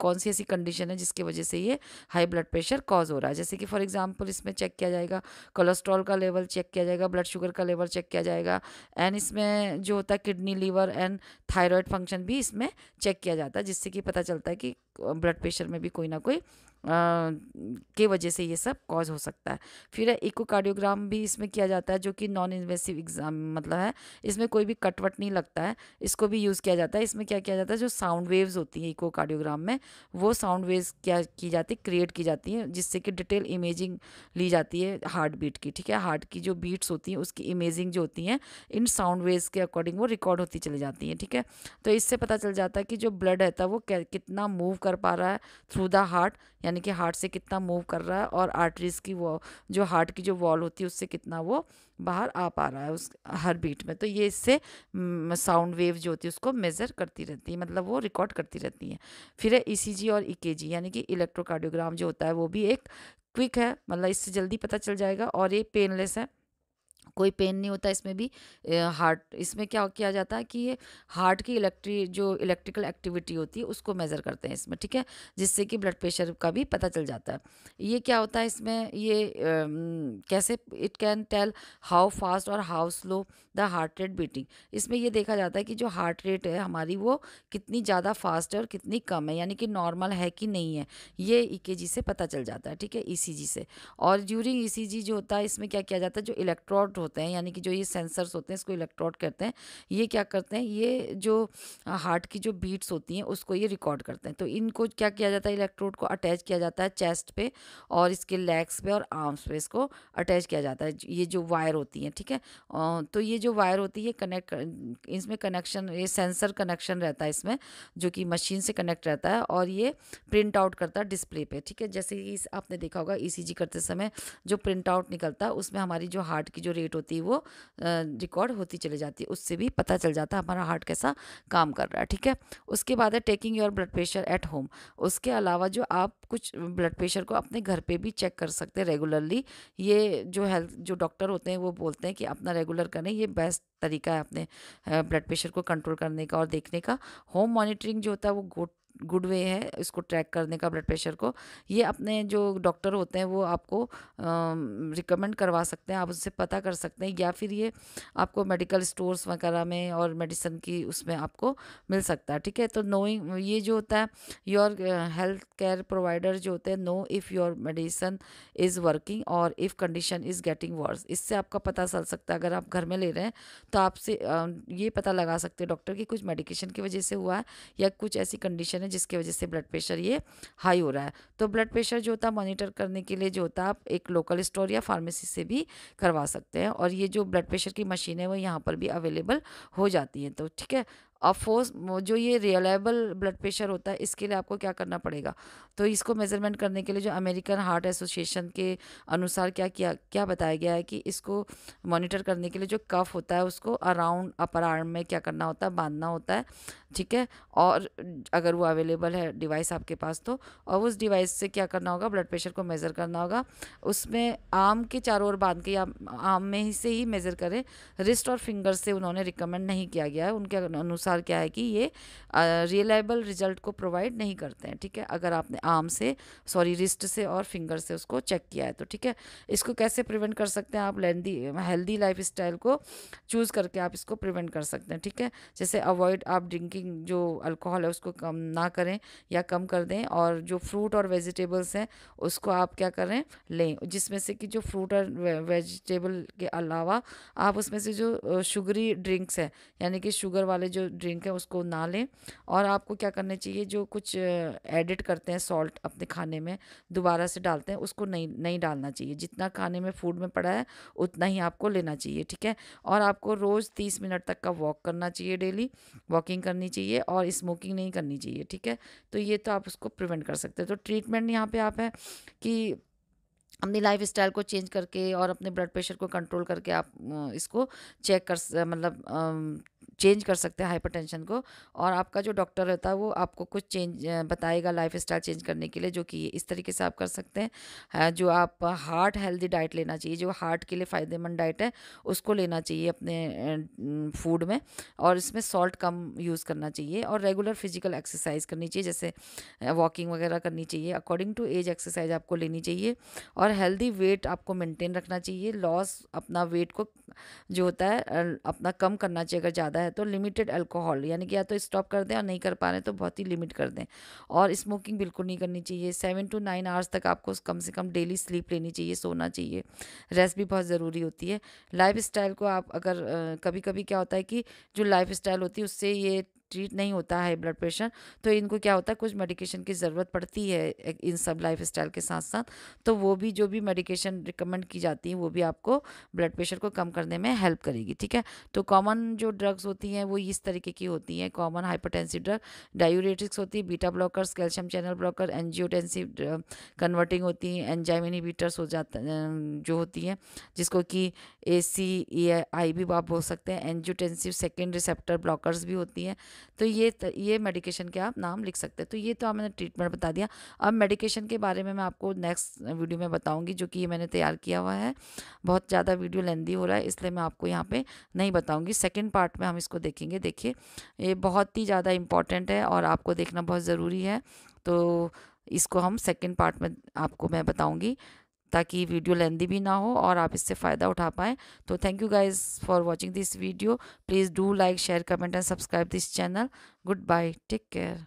कौन सी ऐसी कंडीशन है जिसकी वजह से ये हाई ब्लड प्रेशर कॉज हो रहा है जैसे कि फॉर एग्जांपल इसमें चेक किया जाएगा कोलेस्ट्रॉल का लेवल चेक किया जाएगा ब्लड शुगर का लेवल चेक किया जाएगा एंड इसमें जो होता है kidney liver and thyroid function भी इसमें चेक किया जाता है जिससे कि पता चलता है कि ब्लड प्रेशर में भी कोई ना कोई के वजह से ये सब कॉज हो सकता है फिर इकोकार्डियोग्राम भी इसमें किया जाता है जो कि नॉन इन्वेसिव एग्जाम मतलब है इसमें कोई भी कटवट नहीं लगता है इसको भी यूज़ किया जाता है इसमें क्या किया जाता है जो साउंड वेव्स होती हैं इकोकार्डियोग्राम में वो साउंड वेव्स क्या की जाती है क्रिएट की जाती हैं जिससे कि डिटेल इमेजिंग ली जाती है हार्ट बीट की ठीक है हार्ट की जो बीट्स होती हैं उसकी इमेजिंग जो होती हैं इन साउंड वेव्स के अकॉर्डिंग वो रिकॉर्ड होती चली जाती हैं ठीक है तो इससे पता चल जाता है कि जो ब्लड रहता है वो कितना मूव कर पा रहा है थ्रू द हार्ट यानी यानी कि हार्ट से कितना मूव कर रहा है और आर्टरीज की वो जो हार्ट की जो वॉल होती है उससे कितना वो बाहर आ पा रहा है उस हर बीट में तो ये इससे साउंड वेव जो होती है उसको मेज़र करती रहती है मतलब वो रिकॉर्ड करती रहती है फिर है ई e और ई e यानी कि इलेक्ट्रोकार्डियोग्राम जो होता है वो भी एक क्विक है मतलब इससे जल्दी पता चल जाएगा और ये पेनलेस है कोई पेन नहीं होता इसमें भी हार्ट इसमें क्या किया जाता है कि ये हार्ट की इलेक्ट्री जो इलेक्ट्रिकल एक्टिविटी होती है उसको मेज़र करते हैं इसमें ठीक है जिससे कि ब्लड प्रेशर का भी पता चल जाता है ये क्या होता है इसमें ये uh, कैसे it can tell how fast और how slow the heart rate beating इसमें ये देखा जाता है कि जो हार्ट रेट है हमारी वो कितनी ज़्यादा फास्ट है और कितनी कम है यानी कि नॉर्मल है कि नहीं है ये ई e से पता चल जाता है ठीक है ई e से और ज्यूरिंग ई e जो होता है इसमें क्या किया जाता है जो इलेक्ट्रॉड इलेक्ट्रोड होते हैं यानी कि जो ये सेंसर्स होते हैं इसको इलेक्ट्रोड करते हैं ये क्या करते हैं ये जो हार्ट की जो बीट्स होती हैं उसको ये रिकॉर्ड करते हैं तो इनको क्या किया जाता है इलेक्ट्रोड को अटैच किया जाता है चेस्ट पे और इसके लेग्स पे और आर्म्स पे इसको अटैच किया जाता है ये जो वायर होती हैं ठीक है तो ये जो वायर होती है ये कनेक्ट इसमें कनेक्शन ये सेंसर कनेक्शन रहता है इसमें जो कि मशीन से कनेक्ट रहता है और ये प्रिंट आउट करता है डिस्प्ले पे ठीक है जैसे कि आपने देखा होगा ई e करते समय जो प्रिंट आउट निकलता है उसमें हमारी जो हार्ट की जो रेट रेट होती है वो रिकॉर्ड होती चली जाती है उससे भी पता चल जाता है हमारा हार्ट कैसा काम कर रहा है ठीक है उसके बाद है taking your blood pressure at home उसके अलावा जो आप कुछ ब्लड प्रेशर को अपने घर पर भी चेक कर सकते हैं रेगुलरली ये जो हेल्थ जो डॉक्टर होते हैं वो बोलते हैं कि अपना रेगुलर करें ये बेस्ट तरीका है अपने ब्लड प्रेशर को कंट्रोल करने का और देखने का होम मॉनिटरिंग जो होता है वो गुड गुड वे है इसको ट्रैक करने का ब्लड प्रेशर को ये अपने जो डॉक्टर होते हैं वो आपको रिकमेंड करवा सकते हैं आप उससे पता कर सकते हैं या फिर ये आपको मेडिकल स्टोर्स वगैरह में और मेडिसिन की उसमें आपको मिल सकता है ठीक है तो नोइंग ये जो होता है योर हेल्थ केयर प्रोवाइडर जो होते हैं know if your medicine is working और if condition is getting worse इससे आपका पता चल सकता है अगर आप घर में ले रहे हैं तो आपसे ये पता लगा सकते हैं डॉक्टर की कुछ मेडिकेशन की वजह से हुआ है या कुछ ऐसी कंडीशन है जिसकी वजह से ब्लड प्रेशर ये हाई हो रहा है तो ब्लड प्रेशर जो होता है मॉनिटर करने के लिए जो होता है आप एक लोकल स्टोर या फार्मेसी से भी करवा सकते हैं और ये जो ब्लड प्रेशर की मशीन है वो यहाँ पर भी अवेलेबल हो जाती है तो ठीक है अफोर्स फोर्स जो ये रियलाइबल ब्लड प्रेशर होता है इसके लिए आपको क्या करना पड़ेगा तो इसको मेज़रमेंट करने के लिए जो अमेरिकन हार्ट एसोसिएशन के अनुसार क्या किया क्या बताया गया है कि इसको मॉनिटर करने के लिए जो कफ होता है उसको अराउंड अपर आर्म में क्या करना होता है बांधना होता है ठीक है और अगर वो अवेलेबल है डिवाइस आपके पास तो और उस डिवाइस से क्या करना होगा ब्लड प्रेशर को मेज़र करना होगा उसमें आम के चारों ओर बांध के या आम में ही से ही मेज़र करें रिस्ट और फिंगर से उन्होंने रिकमेंड नहीं किया गया है उनके अनुसार अनुसार क्या है कि ये रियलाइबल रिजल्ट को प्रोवाइड नहीं करते हैं ठीक है अगर आपने आर्म से सॉरी रिस्ट से और फिंगर से उसको चेक किया है तो ठीक है इसको कैसे प्रिवेंट कर सकते हैं आप लेंदी हेल्दी लाइफ स्टाइल को चूज़ करके आप इसको प्रिवेंट कर सकते हैं ठीक है जैसे अवॉइड आप ड्रिंकिंग जो अल्कोहल है उसको कम ना करें या कम कर दें और जो फ्रूट और वेजिटेबल्स हैं उसको आप क्या करें लें जिसमें से कि जो फ्रूट और वेजिटेबल के अलावा आप उसमें से जो शुगरी ड्रिंक्स हैं यानी कि शुगर वाले जो ड्रिंक है उसको ना लें और आपको क्या करना चाहिए जो कुछ एडिट करते हैं सॉल्ट अपने खाने में दोबारा से डालते हैं उसको नहीं नहीं डालना चाहिए जितना खाने में फूड में पड़ा है उतना ही आपको लेना चाहिए ठीक है और आपको रोज़ तीस मिनट तक का वॉक करना चाहिए डेली वॉकिंग करनी चाहिए और स्मोकिंग नहीं करनी चाहिए ठीक है तो ये तो आप उसको प्रिवेंट कर सकते हो तो ट्रीटमेंट यहाँ पर आप है कि अपनी लाइफ स्टाइल को चेंज करके और अपने ब्लड प्रेशर को कंट्रोल करके आप इसको चेक कर मतलब चेंज कर सकते हैं हाइपरटेंशन को और आपका जो डॉक्टर रहता है वो आपको कुछ चेंज बताएगा लाइफ स्टाइल चेंज करने के लिए जो कि इस तरीके से आप कर सकते हैं जो आप हार्ट हेल्दी डाइट लेना चाहिए जो हार्ट के लिए फ़ायदेमंद डाइट है उसको लेना चाहिए अपने फूड में और इसमें सॉल्ट कम यूज़ करना चाहिए और रेगुलर फिजिकल एक्सरसाइज करनी चाहिए जैसे वॉकिंग वगैरह करनी चाहिए अकॉर्डिंग टू एज एक्सरसाइज आपको लेनी चाहिए और और हेल्दी वेट आपको मेंटेन रखना चाहिए लॉस अपना वेट को जो होता है अपना कम करना चाहिए अगर ज़्यादा है तो लिमिटेड अल्कोहल यानी कि या तो स्टॉप कर दें और नहीं कर पा रहे तो बहुत ही लिमिट कर दें और स्मोकिंग बिल्कुल नहीं करनी चाहिए सेवन टू नाइन आवर्स तक आपको कम से कम डेली स्लीप लेनी चाहिए सोना चाहिए रेस्ट भी बहुत ज़रूरी होती है लाइफ को आप अगर कभी कभी क्या होता है कि जो लाइफ होती है उससे ये ट्रीट नहीं होता है ब्लड प्रेशर तो इनको क्या होता है कुछ मेडिकेशन की ज़रूरत पड़ती है इन सब लाइफ स्टाइल के साथ साथ तो वो भी जो भी मेडिकेशन रिकमेंड की जाती है वो भी आपको ब्लड प्रेशर को कम करने में हेल्प करेगी ठीक है तो कॉमन जो ड्रग्स होती हैं वो इस तरीके की होती हैं कॉमन हाइपरटेंसिव ड्रग डायूरेटिक्स होती है beta blockers calcium channel blocker angiotensin converting होती हैं एनजाइमिनी बीटर्स हो जाता जो होती हैं जिसको कि ए सी आई भी आप बोल सकते हैं एनजियोटेंसिव सेकेंड रिसेप्टर ब्लॉकर्स भी होती हैं तो ये ये मेडिकेशन के आप नाम लिख सकते हैं तो ये तो मैंने ट्रीटमेंट बता दिया अब मेडिकेशन के बारे में मैं आपको नेक्स्ट वीडियो में बताऊँगी जो कि ये मैंने तैयार किया हुआ है बहुत ज़्यादा वीडियो लेंदी हो रहा है इसलिए मैं आपको यहाँ पर नहीं बताऊँगी सेकेंड पार्ट में हम इसको देखेंगे देखिए ये बहुत ही ज़्यादा इम्पॉर्टेंट है और आपको देखना बहुत ज़रूरी है तो इसको हम सेकेंड पार्ट में आपको मैं बताऊँगी ताकि वीडियो लेंदी भी ना हो और आप इससे फ़ायदा उठा पाएँ तो thank you guys for watching this video please do like share comment and subscribe this channel goodbye take care